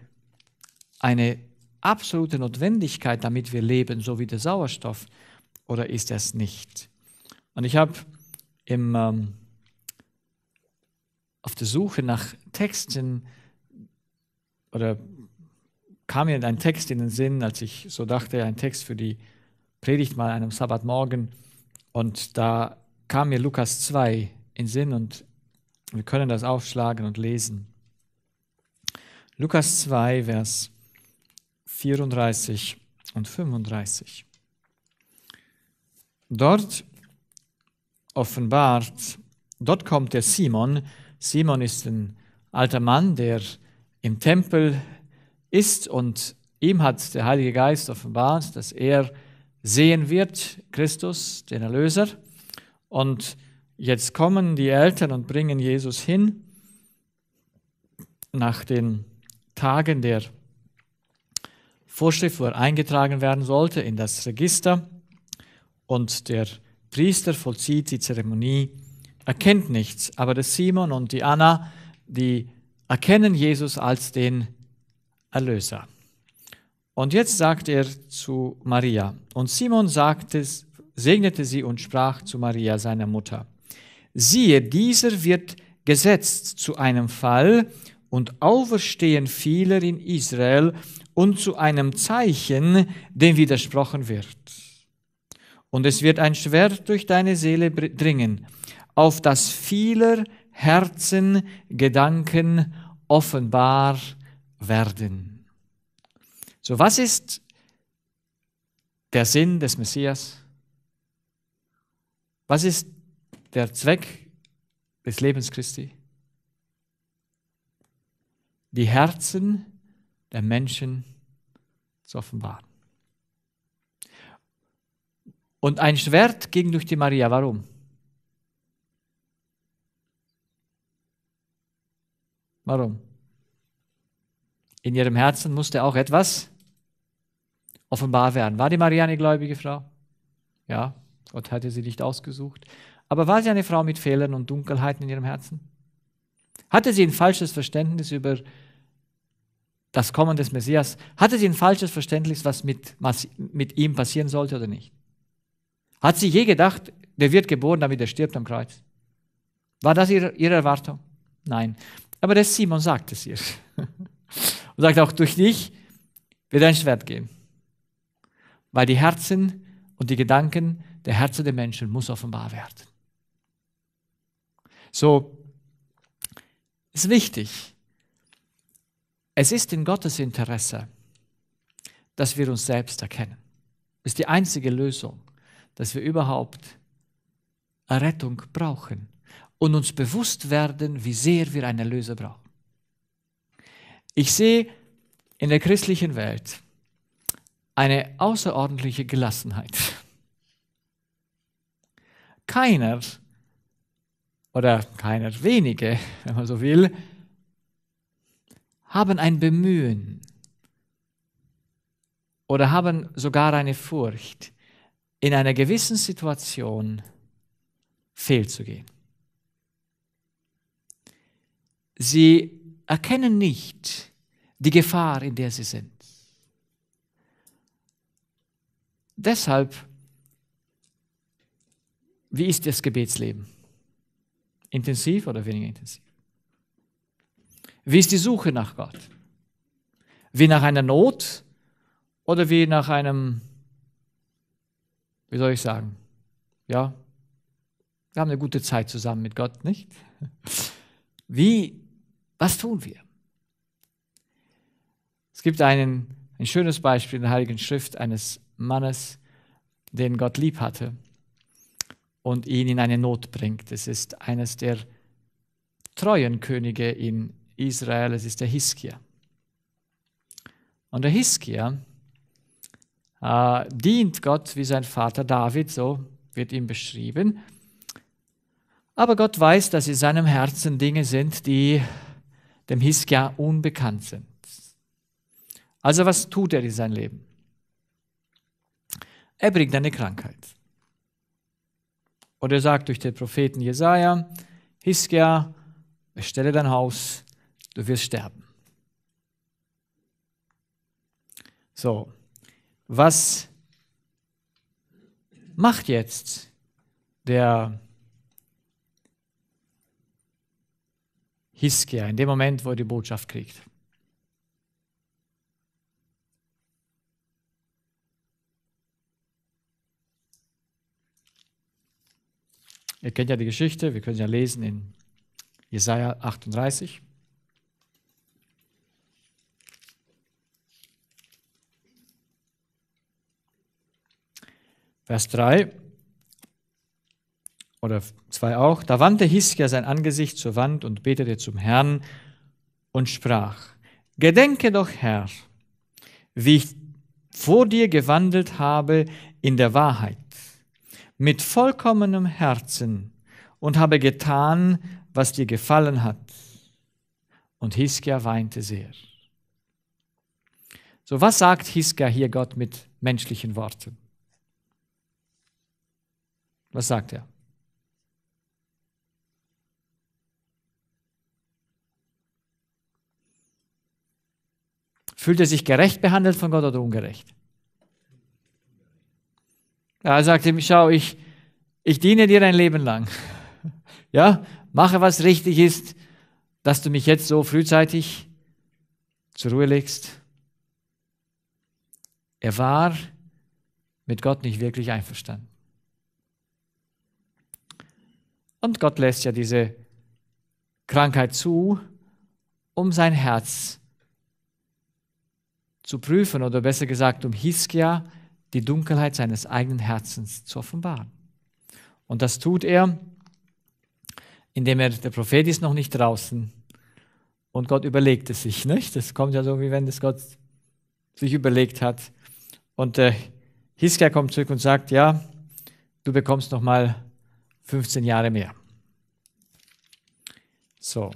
Speaker 1: eine absolute Notwendigkeit, damit wir leben, so wie der Sauerstoff, oder ist es nicht? Und ich habe im, ähm, auf der Suche nach Texten oder kam mir ein Text in den Sinn, als ich so dachte, ein Text für die Predigt mal an einem Sabbatmorgen. Und da kam mir Lukas 2 in Sinn und wir können das aufschlagen und lesen. Lukas 2, Vers 34 und 35. Dort offenbart, dort kommt der Simon. Simon ist ein alter Mann, der im Tempel ist und ihm hat der Heilige Geist offenbart, dass er sehen wird, Christus, den Erlöser. Und jetzt kommen die Eltern und bringen Jesus hin nach den Tagen der Vorschrift, wo er eingetragen werden sollte in das Register. Und der Priester vollzieht die Zeremonie, erkennt nichts. Aber der Simon und die Anna, die erkennen Jesus als den Erlöser. Und jetzt sagt er zu Maria, und Simon sagte, segnete sie und sprach zu Maria, seiner Mutter, siehe, dieser wird gesetzt zu einem Fall und Auferstehen vieler in Israel und zu einem Zeichen, dem widersprochen wird. Und es wird ein Schwert durch deine Seele dringen, auf das vieler Herzen, Gedanken offenbar werden. So, was ist der Sinn des Messias? Was ist der Zweck des Lebens Christi? Die Herzen der Menschen zu offenbaren. Und ein Schwert ging durch die Maria. Warum? Warum? In ihrem Herzen musste auch etwas offenbar werden. War die Maria eine gläubige Frau? Ja, Gott hatte sie nicht ausgesucht. Aber war sie eine Frau mit Fehlern und Dunkelheiten in ihrem Herzen? Hatte sie ein falsches Verständnis über das Kommen des Messias? Hatte sie ein falsches Verständnis, was mit, was mit ihm passieren sollte oder nicht? Hat sie je gedacht, der wird geboren, damit er stirbt am Kreuz? War das ihre, ihre Erwartung? Nein. Aber der Simon sagt es ihr. Und sagt auch, durch dich wird ein Schwert gehen. Weil die Herzen und die Gedanken der Herzen der Menschen muss offenbar werden. So, ist wichtig. Es ist in Gottes Interesse, dass wir uns selbst erkennen. ist die einzige Lösung, dass wir überhaupt Errettung brauchen und uns bewusst werden, wie sehr wir einen Erlöser brauchen. Ich sehe in der christlichen Welt eine außerordentliche Gelassenheit. Keiner oder keiner wenige, wenn man so will, haben ein Bemühen oder haben sogar eine Furcht, in einer gewissen Situation fehlzugehen. Sie erkennen nicht die Gefahr, in der sie sind. Deshalb, wie ist das Gebetsleben? Intensiv oder weniger intensiv? Wie ist die Suche nach Gott? Wie nach einer Not oder wie nach einem, wie soll ich sagen, ja, wir haben eine gute Zeit zusammen mit Gott, nicht? Wie was tun wir? Es gibt einen, ein schönes Beispiel in der Heiligen Schrift eines Mannes, den Gott lieb hatte und ihn in eine Not bringt. Es ist eines der treuen Könige in Israel, es ist der Hiskia. Und der Hiskia äh, dient Gott wie sein Vater David, so wird ihm beschrieben. Aber Gott weiß, dass in seinem Herzen Dinge sind, die dem Hiskia unbekannt sind. Also was tut er in seinem Leben? Er bringt eine Krankheit. Und er sagt durch den Propheten Jesaja, Hiskia, bestelle dein Haus, du wirst sterben. So, was macht jetzt der Hiskia, in dem Moment, wo er die Botschaft kriegt. Ihr kennt ja die Geschichte, wir können ja lesen in Jesaja 38. Vers 3 oder zwei auch, da wandte Hiskia sein Angesicht zur Wand und betete zum Herrn und sprach, Gedenke doch, Herr, wie ich vor dir gewandelt habe in der Wahrheit, mit vollkommenem Herzen und habe getan, was dir gefallen hat. Und Hiskia weinte sehr. So, was sagt Hiskia hier Gott mit menschlichen Worten? Was sagt er? Fühlt er sich gerecht behandelt von Gott oder ungerecht? Er sagt ihm, schau, ich, ich diene dir ein Leben lang. Ja, mache, was richtig ist, dass du mich jetzt so frühzeitig zur Ruhe legst. Er war mit Gott nicht wirklich einverstanden. Und Gott lässt ja diese Krankheit zu, um sein Herz zu zu prüfen oder besser gesagt, um Hiskia die Dunkelheit seines eigenen Herzens zu offenbaren. Und das tut er, indem er, der Prophet ist noch nicht draußen und Gott überlegt es sich, nicht? Das kommt ja so, wie wenn das Gott sich überlegt hat. Und äh, Hiskia kommt zurück und sagt, ja, du bekommst noch mal 15 Jahre mehr. So.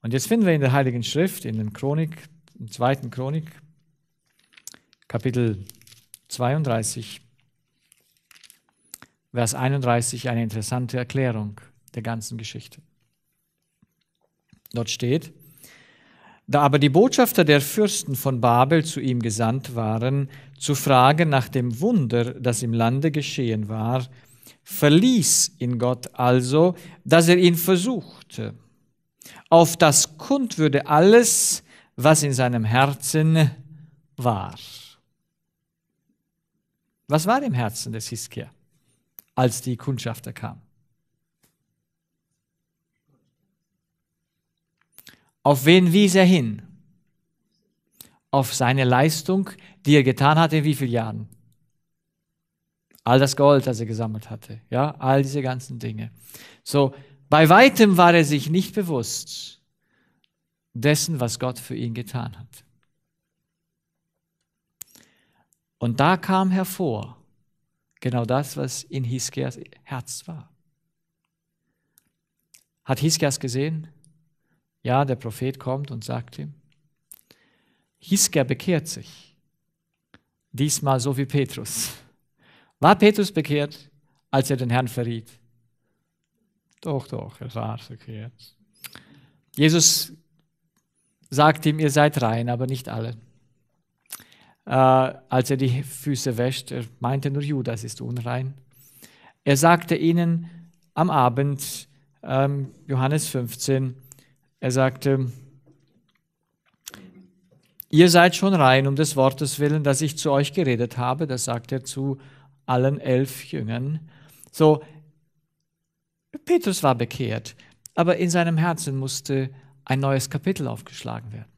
Speaker 1: Und jetzt finden wir in der Heiligen Schrift, in den Chronik, im zweiten Chronik, Kapitel 32, Vers 31 eine interessante Erklärung der ganzen Geschichte. Dort steht, da aber die Botschafter der Fürsten von Babel zu ihm gesandt waren, zu fragen nach dem Wunder, das im Lande geschehen war, verließ ihn Gott also, dass er ihn versuchte, auf das kund würde alles, was in seinem Herzen war. Was war im Herzen des Hiskia, als die Kundschafter kam? Auf wen wies er hin? Auf seine Leistung, die er getan hatte, in wie vielen Jahren? All das Gold, das er gesammelt hatte, ja, all diese ganzen Dinge. So, bei weitem war er sich nicht bewusst, dessen, was Gott für ihn getan hat. Und da kam hervor genau das, was in Hiskias Herz war. Hat Hiskias gesehen? Ja, der Prophet kommt und sagt ihm. Hiskia bekehrt sich. Diesmal so wie Petrus. War Petrus bekehrt, als er den Herrn verriet? Doch, doch, er war bekehrt. Jesus sagt ihm, ihr seid rein, aber nicht alle. Äh, als er die Füße wäscht, er meinte nur Judas ist unrein. Er sagte ihnen am Abend, ähm, Johannes 15, er sagte, ihr seid schon rein um des Wortes willen, das ich zu euch geredet habe, das sagt er zu allen elf Jüngern. So, Petrus war bekehrt, aber in seinem Herzen musste ein neues Kapitel aufgeschlagen werden.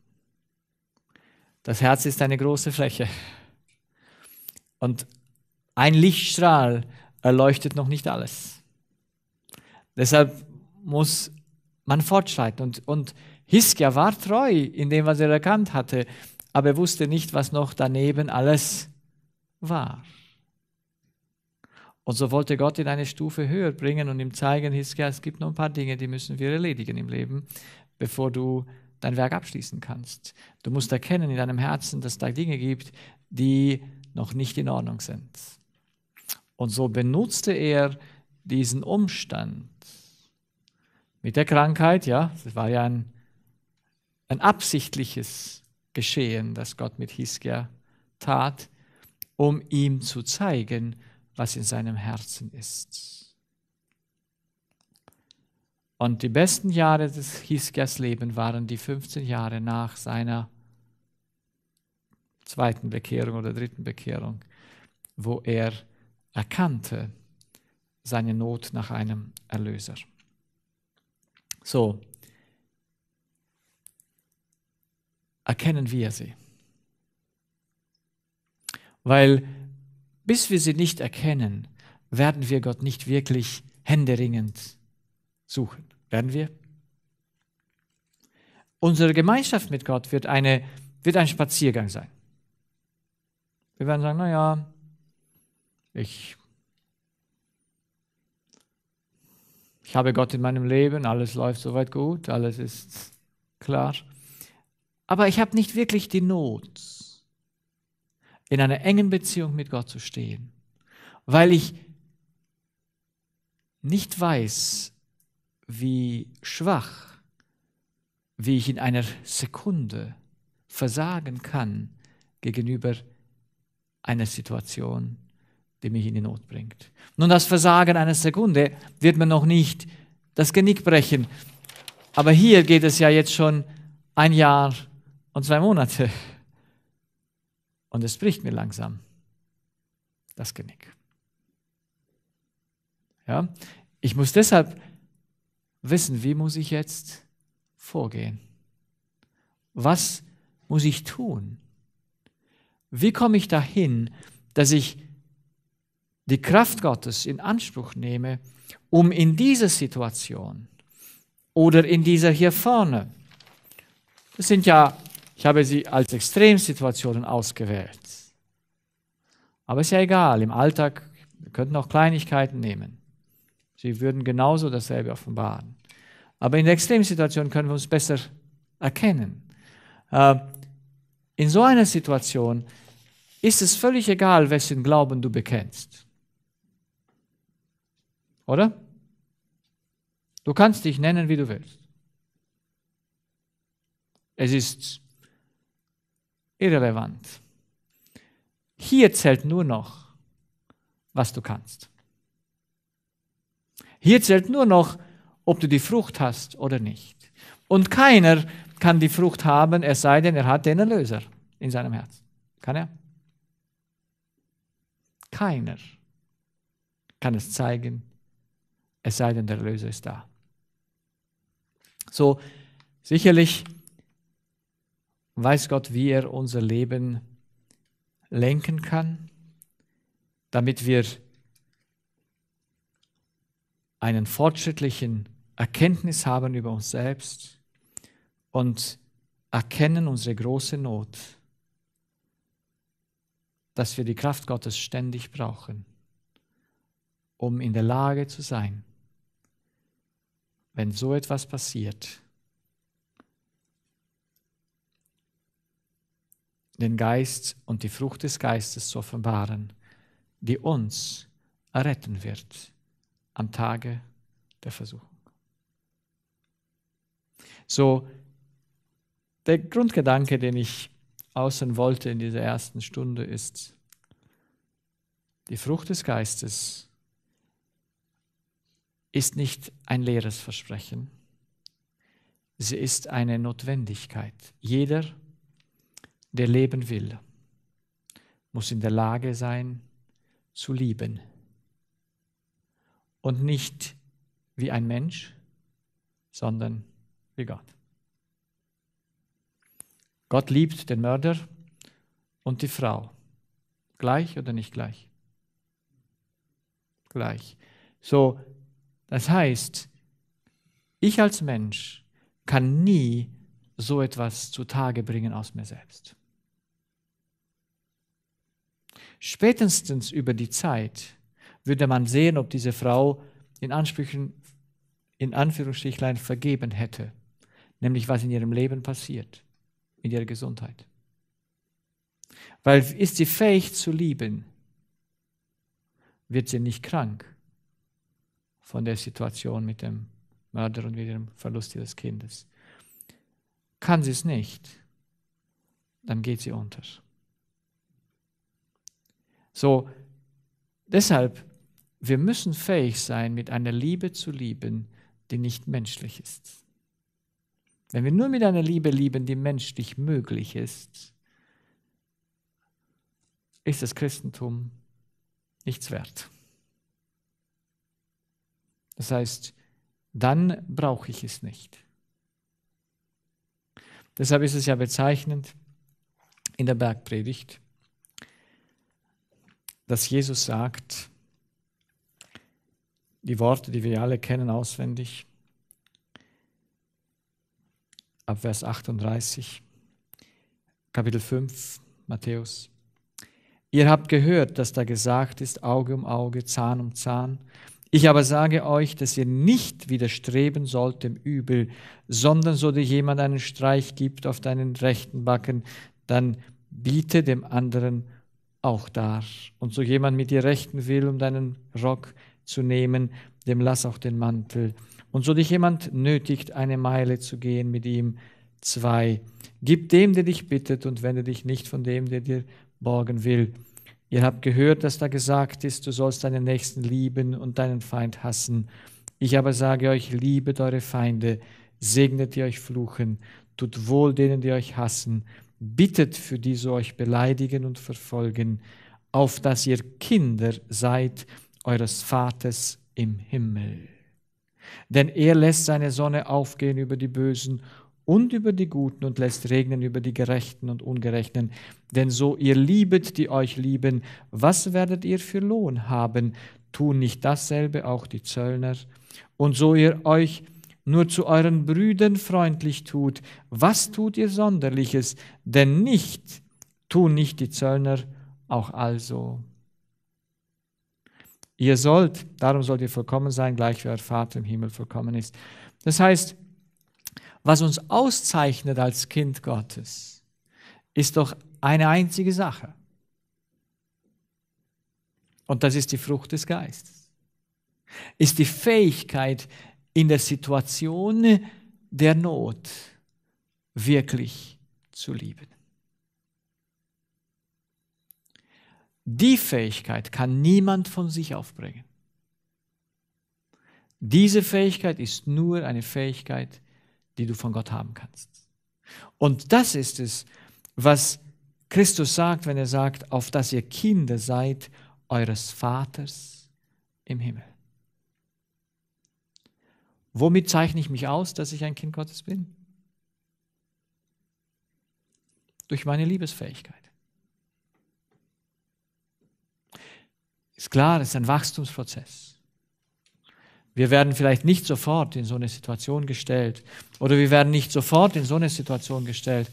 Speaker 1: Das Herz ist eine große Fläche. Und ein Lichtstrahl erleuchtet noch nicht alles. Deshalb muss man fortschreiten. Und, und Hiskia war treu in dem, was er erkannt hatte, aber er wusste nicht, was noch daneben alles war. Und so wollte Gott ihn eine Stufe höher bringen und ihm zeigen, Hiskia, es gibt noch ein paar Dinge, die müssen wir erledigen im Leben bevor du dein Werk abschließen kannst. Du musst erkennen in deinem Herzen, dass da Dinge gibt, die noch nicht in Ordnung sind. Und so benutzte er diesen Umstand mit der Krankheit, ja, das war ja ein, ein absichtliches Geschehen, das Gott mit Hiskia tat, um ihm zu zeigen, was in seinem Herzen ist. Und die besten Jahre des Hiskias Leben waren die 15 Jahre nach seiner zweiten Bekehrung oder dritten Bekehrung, wo er erkannte seine Not nach einem Erlöser. So, erkennen wir sie. Weil bis wir sie nicht erkennen, werden wir Gott nicht wirklich händeringend suchen. Werden wir? Unsere Gemeinschaft mit Gott wird, eine, wird ein Spaziergang sein. Wir werden sagen, naja, ich, ich habe Gott in meinem Leben, alles läuft soweit gut, alles ist klar. Aber ich habe nicht wirklich die Not, in einer engen Beziehung mit Gott zu stehen, weil ich nicht weiß, wie schwach, wie ich in einer Sekunde versagen kann gegenüber einer Situation, die mich in die Not bringt. Nun, das Versagen einer Sekunde wird mir noch nicht das Genick brechen. Aber hier geht es ja jetzt schon ein Jahr und zwei Monate. Und es bricht mir langsam das Genick. Ja? Ich muss deshalb wissen, wie muss ich jetzt vorgehen? Was muss ich tun? Wie komme ich dahin, dass ich die Kraft Gottes in Anspruch nehme, um in dieser Situation oder in dieser hier vorne, das sind ja, ich habe sie als Extremsituationen ausgewählt, aber ist ja egal, im Alltag, wir könnten auch Kleinigkeiten nehmen. Sie würden genauso dasselbe offenbaren. Aber in der Extremsituation können wir uns besser erkennen. Ähm, in so einer Situation ist es völlig egal, wessen Glauben du bekennst. Oder? Du kannst dich nennen, wie du willst. Es ist irrelevant. Hier zählt nur noch, was du kannst. Hier zählt nur noch, ob du die Frucht hast oder nicht. Und keiner kann die Frucht haben, es sei denn, er hat den Erlöser in seinem Herzen. Kann er? Keiner kann es zeigen, es sei denn, der Erlöser ist da. So, sicherlich weiß Gott, wie er unser Leben lenken kann, damit wir einen fortschrittlichen Erkenntnis haben über uns selbst und erkennen unsere große Not, dass wir die Kraft Gottes ständig brauchen, um in der Lage zu sein, wenn so etwas passiert, den Geist und die Frucht des Geistes zu offenbaren, die uns erretten wird am Tage der Versuchung. So, der Grundgedanke, den ich außen wollte in dieser ersten Stunde, ist, die Frucht des Geistes ist nicht ein leeres Versprechen, sie ist eine Notwendigkeit. Jeder, der leben will, muss in der Lage sein zu lieben und nicht wie ein Mensch, sondern wie Gott. Gott liebt den Mörder und die Frau. Gleich oder nicht gleich? Gleich. So, das heißt, ich als Mensch kann nie so etwas zutage bringen aus mir selbst. Spätestens über die Zeit, würde man sehen, ob diese Frau in Ansprüchen, in Anführungsstrichlein, vergeben hätte. Nämlich, was in ihrem Leben passiert, in ihrer Gesundheit. Weil ist sie fähig zu lieben, wird sie nicht krank von der Situation mit dem Mörder und mit dem Verlust ihres Kindes. Kann sie es nicht, dann geht sie unter. So, deshalb wir müssen fähig sein, mit einer Liebe zu lieben, die nicht menschlich ist. Wenn wir nur mit einer Liebe lieben, die menschlich möglich ist, ist das Christentum nichts wert. Das heißt, dann brauche ich es nicht. Deshalb ist es ja bezeichnend in der Bergpredigt, dass Jesus sagt, die Worte, die wir alle kennen, auswendig. Ab Vers 38, Kapitel 5, Matthäus. Ihr habt gehört, dass da gesagt ist, Auge um Auge, Zahn um Zahn. Ich aber sage euch, dass ihr nicht widerstreben sollt dem Übel, sondern so dir jemand einen Streich gibt auf deinen rechten Backen, dann biete dem anderen auch dar. Und so jemand mit dir rechten will um deinen Rock, zu nehmen, dem lass auch den Mantel. Und so dich jemand nötigt, eine Meile zu gehen mit ihm, zwei. Gib dem, der dich bittet, und wende dich nicht von dem, der dir borgen will. Ihr habt gehört, dass da gesagt ist, du sollst deinen Nächsten lieben und deinen Feind hassen. Ich aber sage euch, liebet eure Feinde, segnet die euch fluchen, tut wohl denen, die euch hassen, bittet für die, die euch beleidigen und verfolgen, auf dass ihr Kinder seid eures Vaters im Himmel. Denn er lässt seine Sonne aufgehen über die Bösen und über die Guten und lässt regnen über die Gerechten und Ungerechten. Denn so ihr liebet, die euch lieben, was werdet ihr für Lohn haben? Tun nicht dasselbe auch die Zöllner? Und so ihr euch nur zu euren Brüdern freundlich tut, was tut ihr Sonderliches? Denn nicht tun nicht die Zöllner auch also. Ihr sollt, darum sollt ihr vollkommen sein, gleich wie euer Vater im Himmel vollkommen ist. Das heißt, was uns auszeichnet als Kind Gottes, ist doch eine einzige Sache. Und das ist die Frucht des Geistes. Ist die Fähigkeit, in der Situation der Not wirklich zu lieben. Die Fähigkeit kann niemand von sich aufbringen. Diese Fähigkeit ist nur eine Fähigkeit, die du von Gott haben kannst. Und das ist es, was Christus sagt, wenn er sagt, auf dass ihr Kinder seid eures Vaters im Himmel. Womit zeichne ich mich aus, dass ich ein Kind Gottes bin? Durch meine Liebesfähigkeit. Ist klar, das ist ein Wachstumsprozess. Wir werden vielleicht nicht sofort in so eine Situation gestellt oder wir werden nicht sofort in so eine Situation gestellt,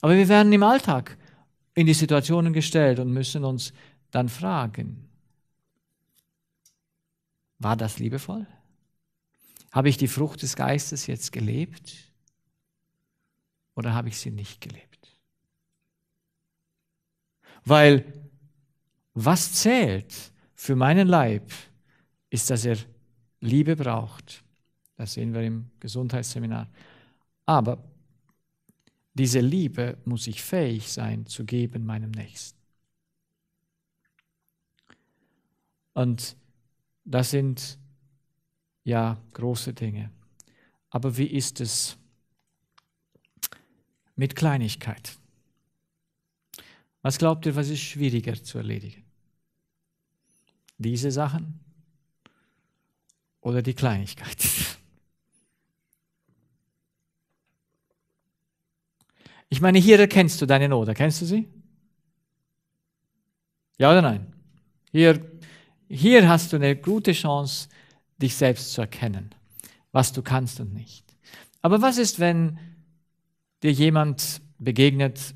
Speaker 1: aber wir werden im Alltag in die Situationen gestellt und müssen uns dann fragen, war das liebevoll? Habe ich die Frucht des Geistes jetzt gelebt oder habe ich sie nicht gelebt? Weil was zählt, für meinen Leib ist, dass er Liebe braucht. Das sehen wir im Gesundheitsseminar. Aber diese Liebe muss ich fähig sein zu geben meinem Nächsten. Und das sind ja große Dinge. Aber wie ist es mit Kleinigkeit? Was glaubt ihr, was ist schwieriger zu erledigen? Diese Sachen oder die Kleinigkeit? Ich meine, hier erkennst du deine Not. Erkennst du sie? Ja oder nein? Hier, hier hast du eine gute Chance, dich selbst zu erkennen, was du kannst und nicht. Aber was ist, wenn dir jemand begegnet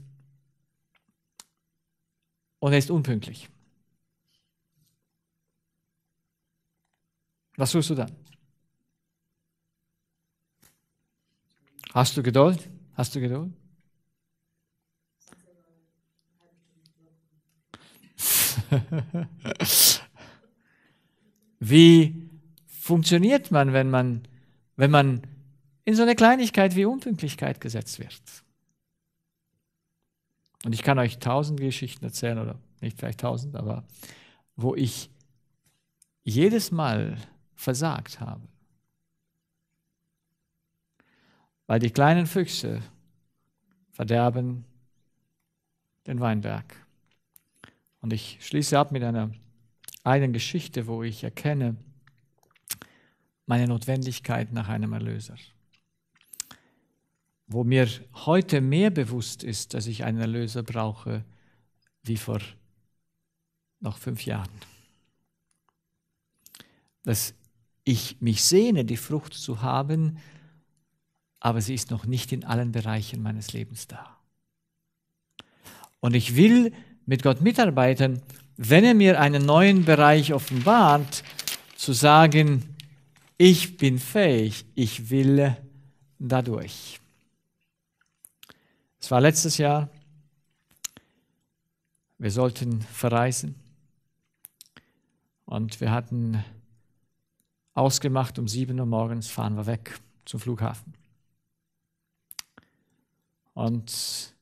Speaker 1: und er ist unpünktlich? Was tust du dann? Hast du Geduld? Hast du Geduld? wie funktioniert man, wenn man, wenn man in so eine Kleinigkeit wie Unpünktlichkeit gesetzt wird? Und ich kann euch tausend Geschichten erzählen oder nicht vielleicht tausend, aber wo ich jedes Mal versagt haben. Weil die kleinen Füchse verderben den Weinberg. Und ich schließe ab mit einer eigenen Geschichte, wo ich erkenne meine Notwendigkeit nach einem Erlöser. Wo mir heute mehr bewusst ist, dass ich einen Erlöser brauche, wie vor noch fünf Jahren. Das ich mich sehne, die Frucht zu haben, aber sie ist noch nicht in allen Bereichen meines Lebens da. Und ich will mit Gott mitarbeiten, wenn er mir einen neuen Bereich offenbart, zu sagen, ich bin fähig, ich will dadurch. Es war letztes Jahr, wir sollten verreisen und wir hatten ausgemacht, um 7 Uhr morgens fahren wir weg zum Flughafen. Und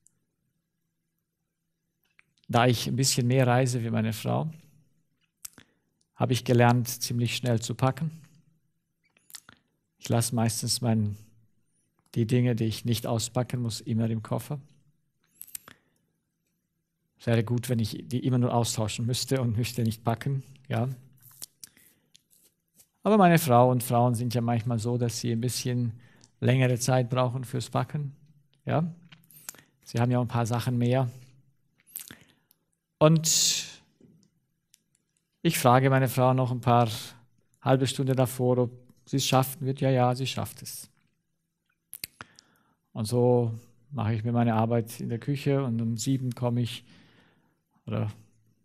Speaker 1: da ich ein bisschen mehr reise wie meine Frau, habe ich gelernt, ziemlich schnell zu packen. Ich lasse meistens mein, die Dinge, die ich nicht auspacken muss, immer im Koffer. Es wäre gut, wenn ich die immer nur austauschen müsste und müsste nicht packen. Ja, aber meine Frau und Frauen sind ja manchmal so, dass sie ein bisschen längere Zeit brauchen fürs Backen. Ja? Sie haben ja ein paar Sachen mehr. Und ich frage meine Frau noch ein paar halbe Stunde davor, ob sie es schaffen wird. Ja, ja, sie schafft es. Und so mache ich mir meine Arbeit in der Küche und um sieben komme ich oder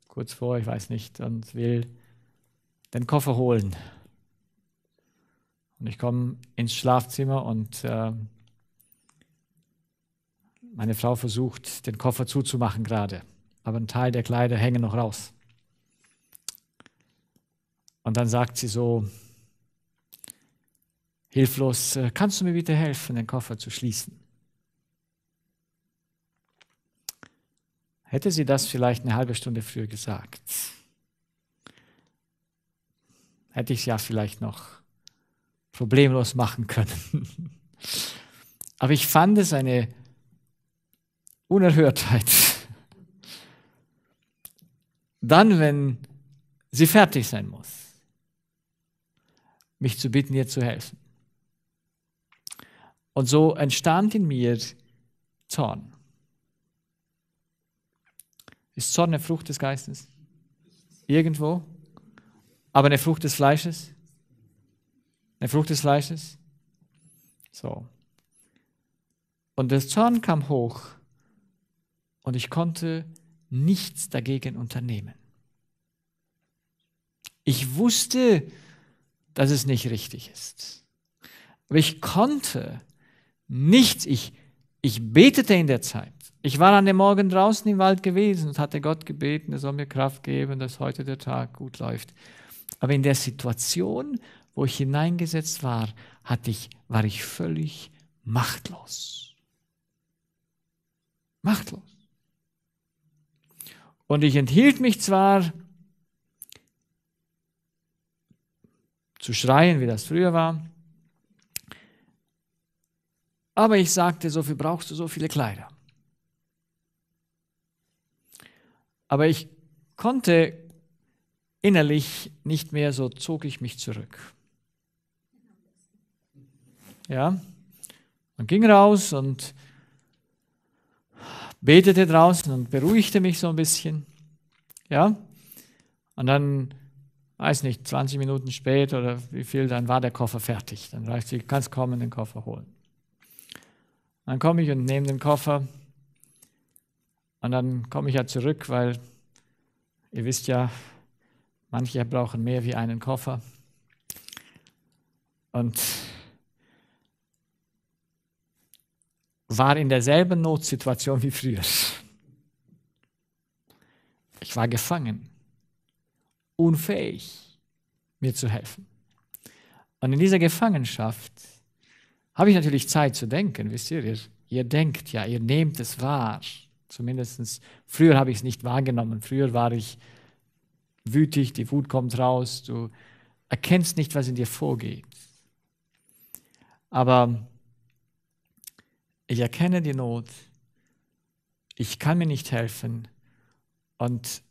Speaker 1: kurz vor, ich weiß nicht, und will den Koffer holen. Und ich komme ins Schlafzimmer und äh, meine Frau versucht, den Koffer zuzumachen gerade. Aber ein Teil der Kleider hängen noch raus. Und dann sagt sie so hilflos, äh, kannst du mir bitte helfen, den Koffer zu schließen? Hätte sie das vielleicht eine halbe Stunde früher gesagt, hätte ich es ja vielleicht noch problemlos machen können. Aber ich fand es eine Unerhörtheit. Dann, wenn sie fertig sein muss, mich zu bitten, ihr zu helfen. Und so entstand in mir Zorn. Ist Zorn eine Frucht des Geistes? Irgendwo? Aber eine Frucht des Fleisches? Eine Frucht des Fleisches? So. Und der Zorn kam hoch und ich konnte nichts dagegen unternehmen. Ich wusste, dass es nicht richtig ist. Aber ich konnte nichts. Ich, ich betete in der Zeit. Ich war an dem Morgen draußen im Wald gewesen und hatte Gott gebeten, er soll mir Kraft geben, dass heute der Tag gut läuft. Aber in der Situation wo ich hineingesetzt war, hatte ich, war ich völlig machtlos. Machtlos. Und ich enthielt mich zwar zu schreien, wie das früher war, aber ich sagte, so viel brauchst du, so viele Kleider. Aber ich konnte innerlich nicht mehr, so zog ich mich zurück. Ja? Und ging raus und betete draußen und beruhigte mich so ein bisschen. Ja? Und dann, weiß nicht, 20 Minuten spät oder wie viel, dann war der Koffer fertig. Dann reicht sie, kannst kommen, den Koffer holen. Dann komme ich und nehme den Koffer. Und dann komme ich ja zurück, weil ihr wisst ja, manche brauchen mehr wie einen Koffer. Und war in derselben Notsituation wie früher. Ich war gefangen, unfähig, mir zu helfen. Und in dieser Gefangenschaft habe ich natürlich Zeit zu denken, wisst ihr? Ihr, ihr denkt ja, ihr nehmt es wahr. Zumindest früher habe ich es nicht wahrgenommen. Früher war ich wütig, die Wut kommt raus, du erkennst nicht, was in dir vorgeht. Aber ich erkenne die Not, ich kann mir nicht helfen und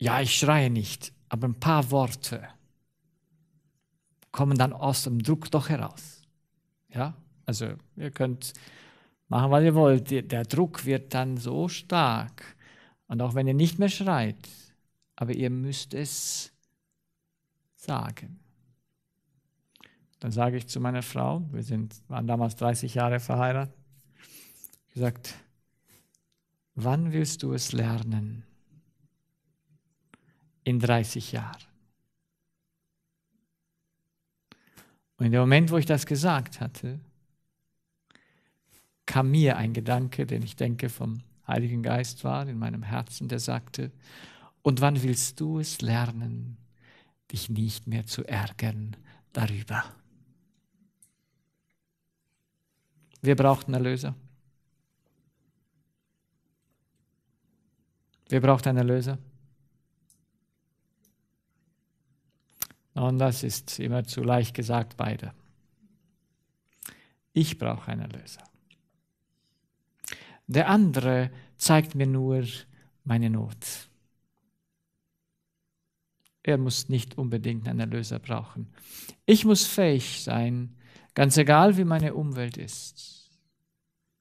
Speaker 1: ja, ich schreie nicht, aber ein paar Worte kommen dann aus dem Druck doch heraus. Ja, also ihr könnt machen, was ihr wollt. Der Druck wird dann so stark. Und auch wenn ihr nicht mehr schreit, aber ihr müsst es sagen. Dann sage ich zu meiner Frau, wir sind, waren damals 30 Jahre verheiratet, gesagt, wann willst du es lernen? In 30 Jahren. Und in dem Moment, wo ich das gesagt hatte, kam mir ein Gedanke, den ich denke vom Heiligen Geist war, in meinem Herzen, der sagte, und wann willst du es lernen, dich nicht mehr zu ärgern darüber? Wir brauchten Erlöser. Wir brauchten einen Erlöser. Und das ist immer zu leicht gesagt, beide. Ich brauche einen Erlöser. Der andere zeigt mir nur meine Not. Er muss nicht unbedingt einen Erlöser brauchen. Ich muss fähig sein, Ganz egal, wie meine Umwelt ist.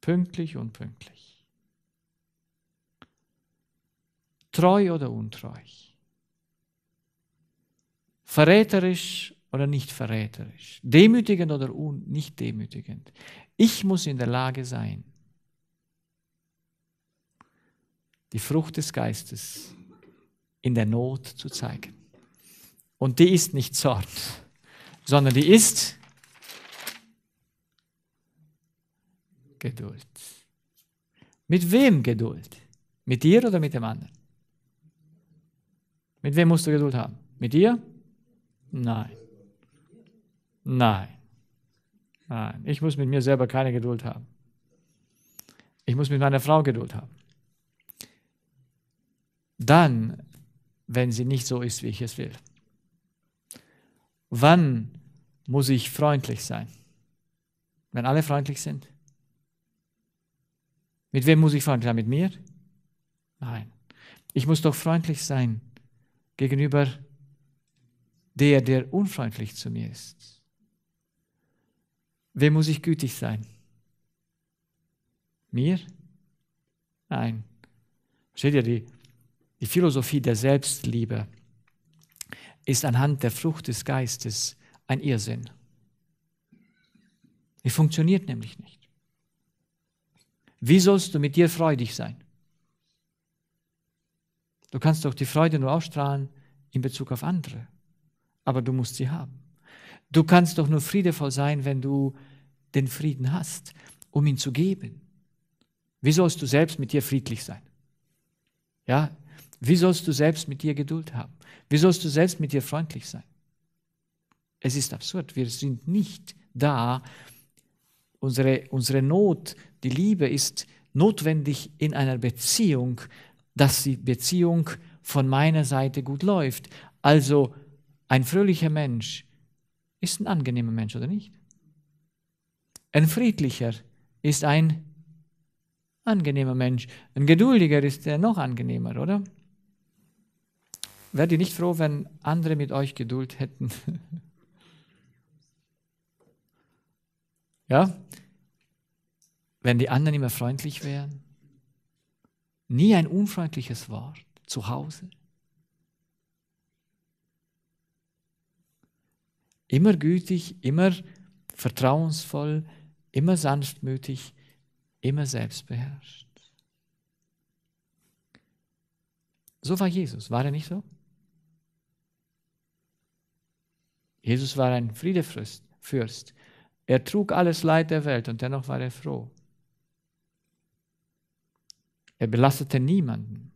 Speaker 1: Pünktlich, unpünktlich. Treu oder untreu. Verräterisch oder nicht verräterisch. Demütigend oder nicht demütigend. Ich muss in der Lage sein, die Frucht des Geistes in der Not zu zeigen. Und die ist nicht Zorn, sondern die ist Geduld. Mit wem Geduld? Mit dir oder mit dem anderen? Mit wem musst du Geduld haben? Mit dir? Nein. Nein. Nein. Ich muss mit mir selber keine Geduld haben. Ich muss mit meiner Frau Geduld haben. Dann, wenn sie nicht so ist, wie ich es will. Wann muss ich freundlich sein? Wenn alle freundlich sind? Mit wem muss ich freundlich sein? Mit mir? Nein. Ich muss doch freundlich sein gegenüber der, der unfreundlich zu mir ist. Wem muss ich gütig sein? Mir? Nein. Versteht ihr, die, die Philosophie der Selbstliebe ist anhand der Frucht des Geistes ein Irrsinn. Die funktioniert nämlich nicht. Wie sollst du mit dir freudig sein? Du kannst doch die Freude nur ausstrahlen in Bezug auf andere, aber du musst sie haben. Du kannst doch nur friedevoll sein, wenn du den Frieden hast, um ihn zu geben. Wie sollst du selbst mit dir friedlich sein? Ja, wie sollst du selbst mit dir Geduld haben? Wie sollst du selbst mit dir freundlich sein? Es ist absurd. Wir sind nicht da, unsere, unsere Not, die Liebe ist notwendig in einer Beziehung, dass die Beziehung von meiner Seite gut läuft. Also ein fröhlicher Mensch ist ein angenehmer Mensch, oder nicht? Ein friedlicher ist ein angenehmer Mensch. Ein geduldiger ist er noch angenehmer, oder? Werdet ihr nicht froh, wenn andere mit euch Geduld hätten? Ja? Wenn die anderen immer freundlich wären. Nie ein unfreundliches Wort zu Hause. Immer gütig, immer vertrauensvoll, immer sanftmütig, immer selbstbeherrscht. So war Jesus, war er nicht so? Jesus war ein Friedefürst. Fürst. Er trug alles Leid der Welt und dennoch war er froh. Er belastete niemanden.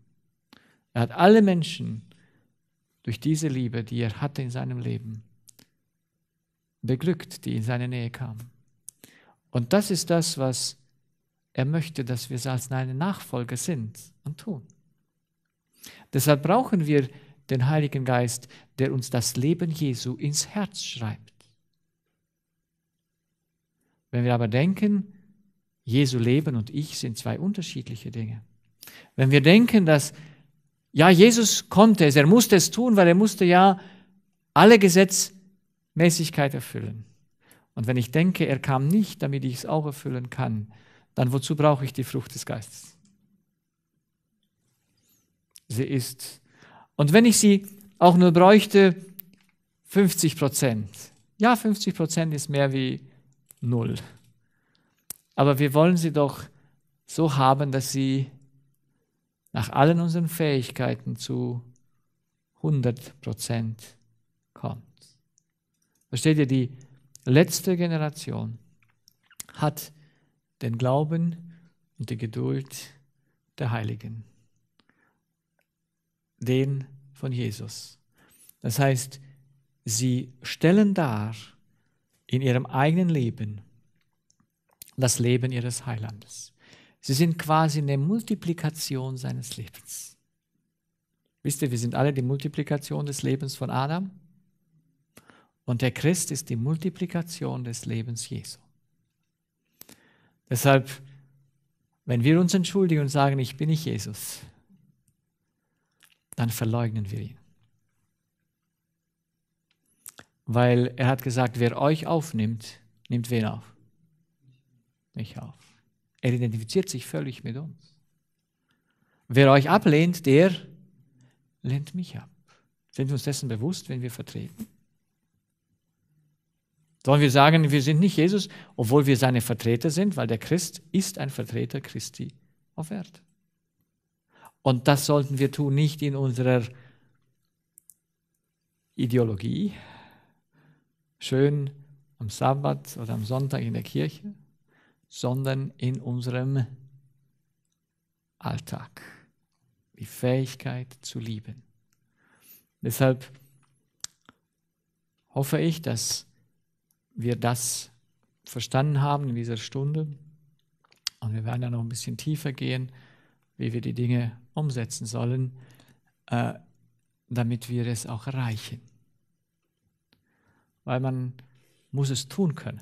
Speaker 1: Er hat alle Menschen durch diese Liebe, die er hatte in seinem Leben, beglückt, die in seine Nähe kamen. Und das ist das, was er möchte, dass wir als seine Nachfolger sind und tun. Deshalb brauchen wir den Heiligen Geist, der uns das Leben Jesu ins Herz schreibt. Wenn wir aber denken, Jesu Leben und ich sind zwei unterschiedliche Dinge. Wenn wir denken, dass ja, Jesus konnte es, er musste es tun, weil er musste ja alle Gesetzmäßigkeit erfüllen. Und wenn ich denke, er kam nicht, damit ich es auch erfüllen kann, dann wozu brauche ich die Frucht des Geistes? Sie ist. Und wenn ich sie auch nur bräuchte, 50 Prozent. Ja, 50 Prozent ist mehr wie null. Aber wir wollen sie doch so haben, dass sie nach allen unseren Fähigkeiten zu 100 Prozent kommt. Versteht ihr, die letzte Generation hat den Glauben und die Geduld der Heiligen, den von Jesus. Das heißt, sie stellen dar, in ihrem eigenen Leben das Leben ihres Heilandes. Sie sind quasi eine Multiplikation seines Lebens. Wisst ihr, wir sind alle die Multiplikation des Lebens von Adam und der Christ ist die Multiplikation des Lebens Jesu. Deshalb, wenn wir uns entschuldigen und sagen, ich bin nicht Jesus, dann verleugnen wir ihn. Weil er hat gesagt, wer euch aufnimmt, nimmt wen auf? Mich auf. Er identifiziert sich völlig mit uns. Wer euch ablehnt, der lehnt mich ab. Sind wir uns dessen bewusst, wenn wir vertreten? Sollen wir sagen, wir sind nicht Jesus, obwohl wir seine Vertreter sind, weil der Christ ist ein Vertreter Christi auf Erden. Und das sollten wir tun, nicht in unserer Ideologie, schön am Sabbat oder am Sonntag in der Kirche, sondern in unserem Alltag. Die Fähigkeit zu lieben. Deshalb hoffe ich, dass wir das verstanden haben in dieser Stunde. Und wir werden da noch ein bisschen tiefer gehen, wie wir die Dinge umsetzen sollen, äh, damit wir es auch erreichen weil man muss es tun können.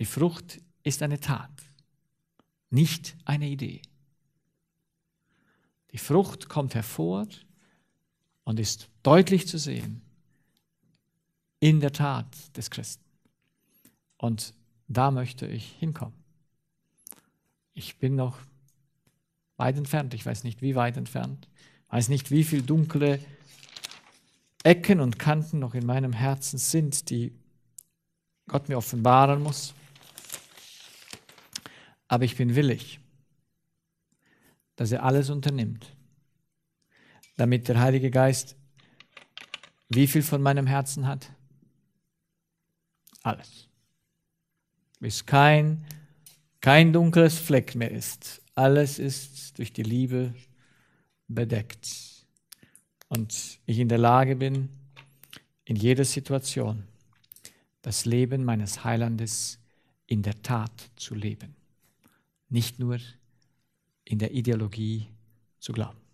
Speaker 1: Die Frucht ist eine Tat, nicht eine Idee. Die Frucht kommt hervor und ist deutlich zu sehen in der Tat des Christen. Und da möchte ich hinkommen. Ich bin noch weit entfernt, ich weiß nicht wie weit entfernt, weiß nicht wie viel dunkle Ecken und Kanten noch in meinem Herzen sind, die Gott mir offenbaren muss. Aber ich bin willig, dass er alles unternimmt, damit der Heilige Geist wie viel von meinem Herzen hat? Alles. Bis kein, kein dunkles Fleck mehr ist. Alles ist durch die Liebe bedeckt und ich in der Lage bin, in jeder Situation das Leben meines Heilandes in der Tat zu leben, nicht nur in der Ideologie zu glauben.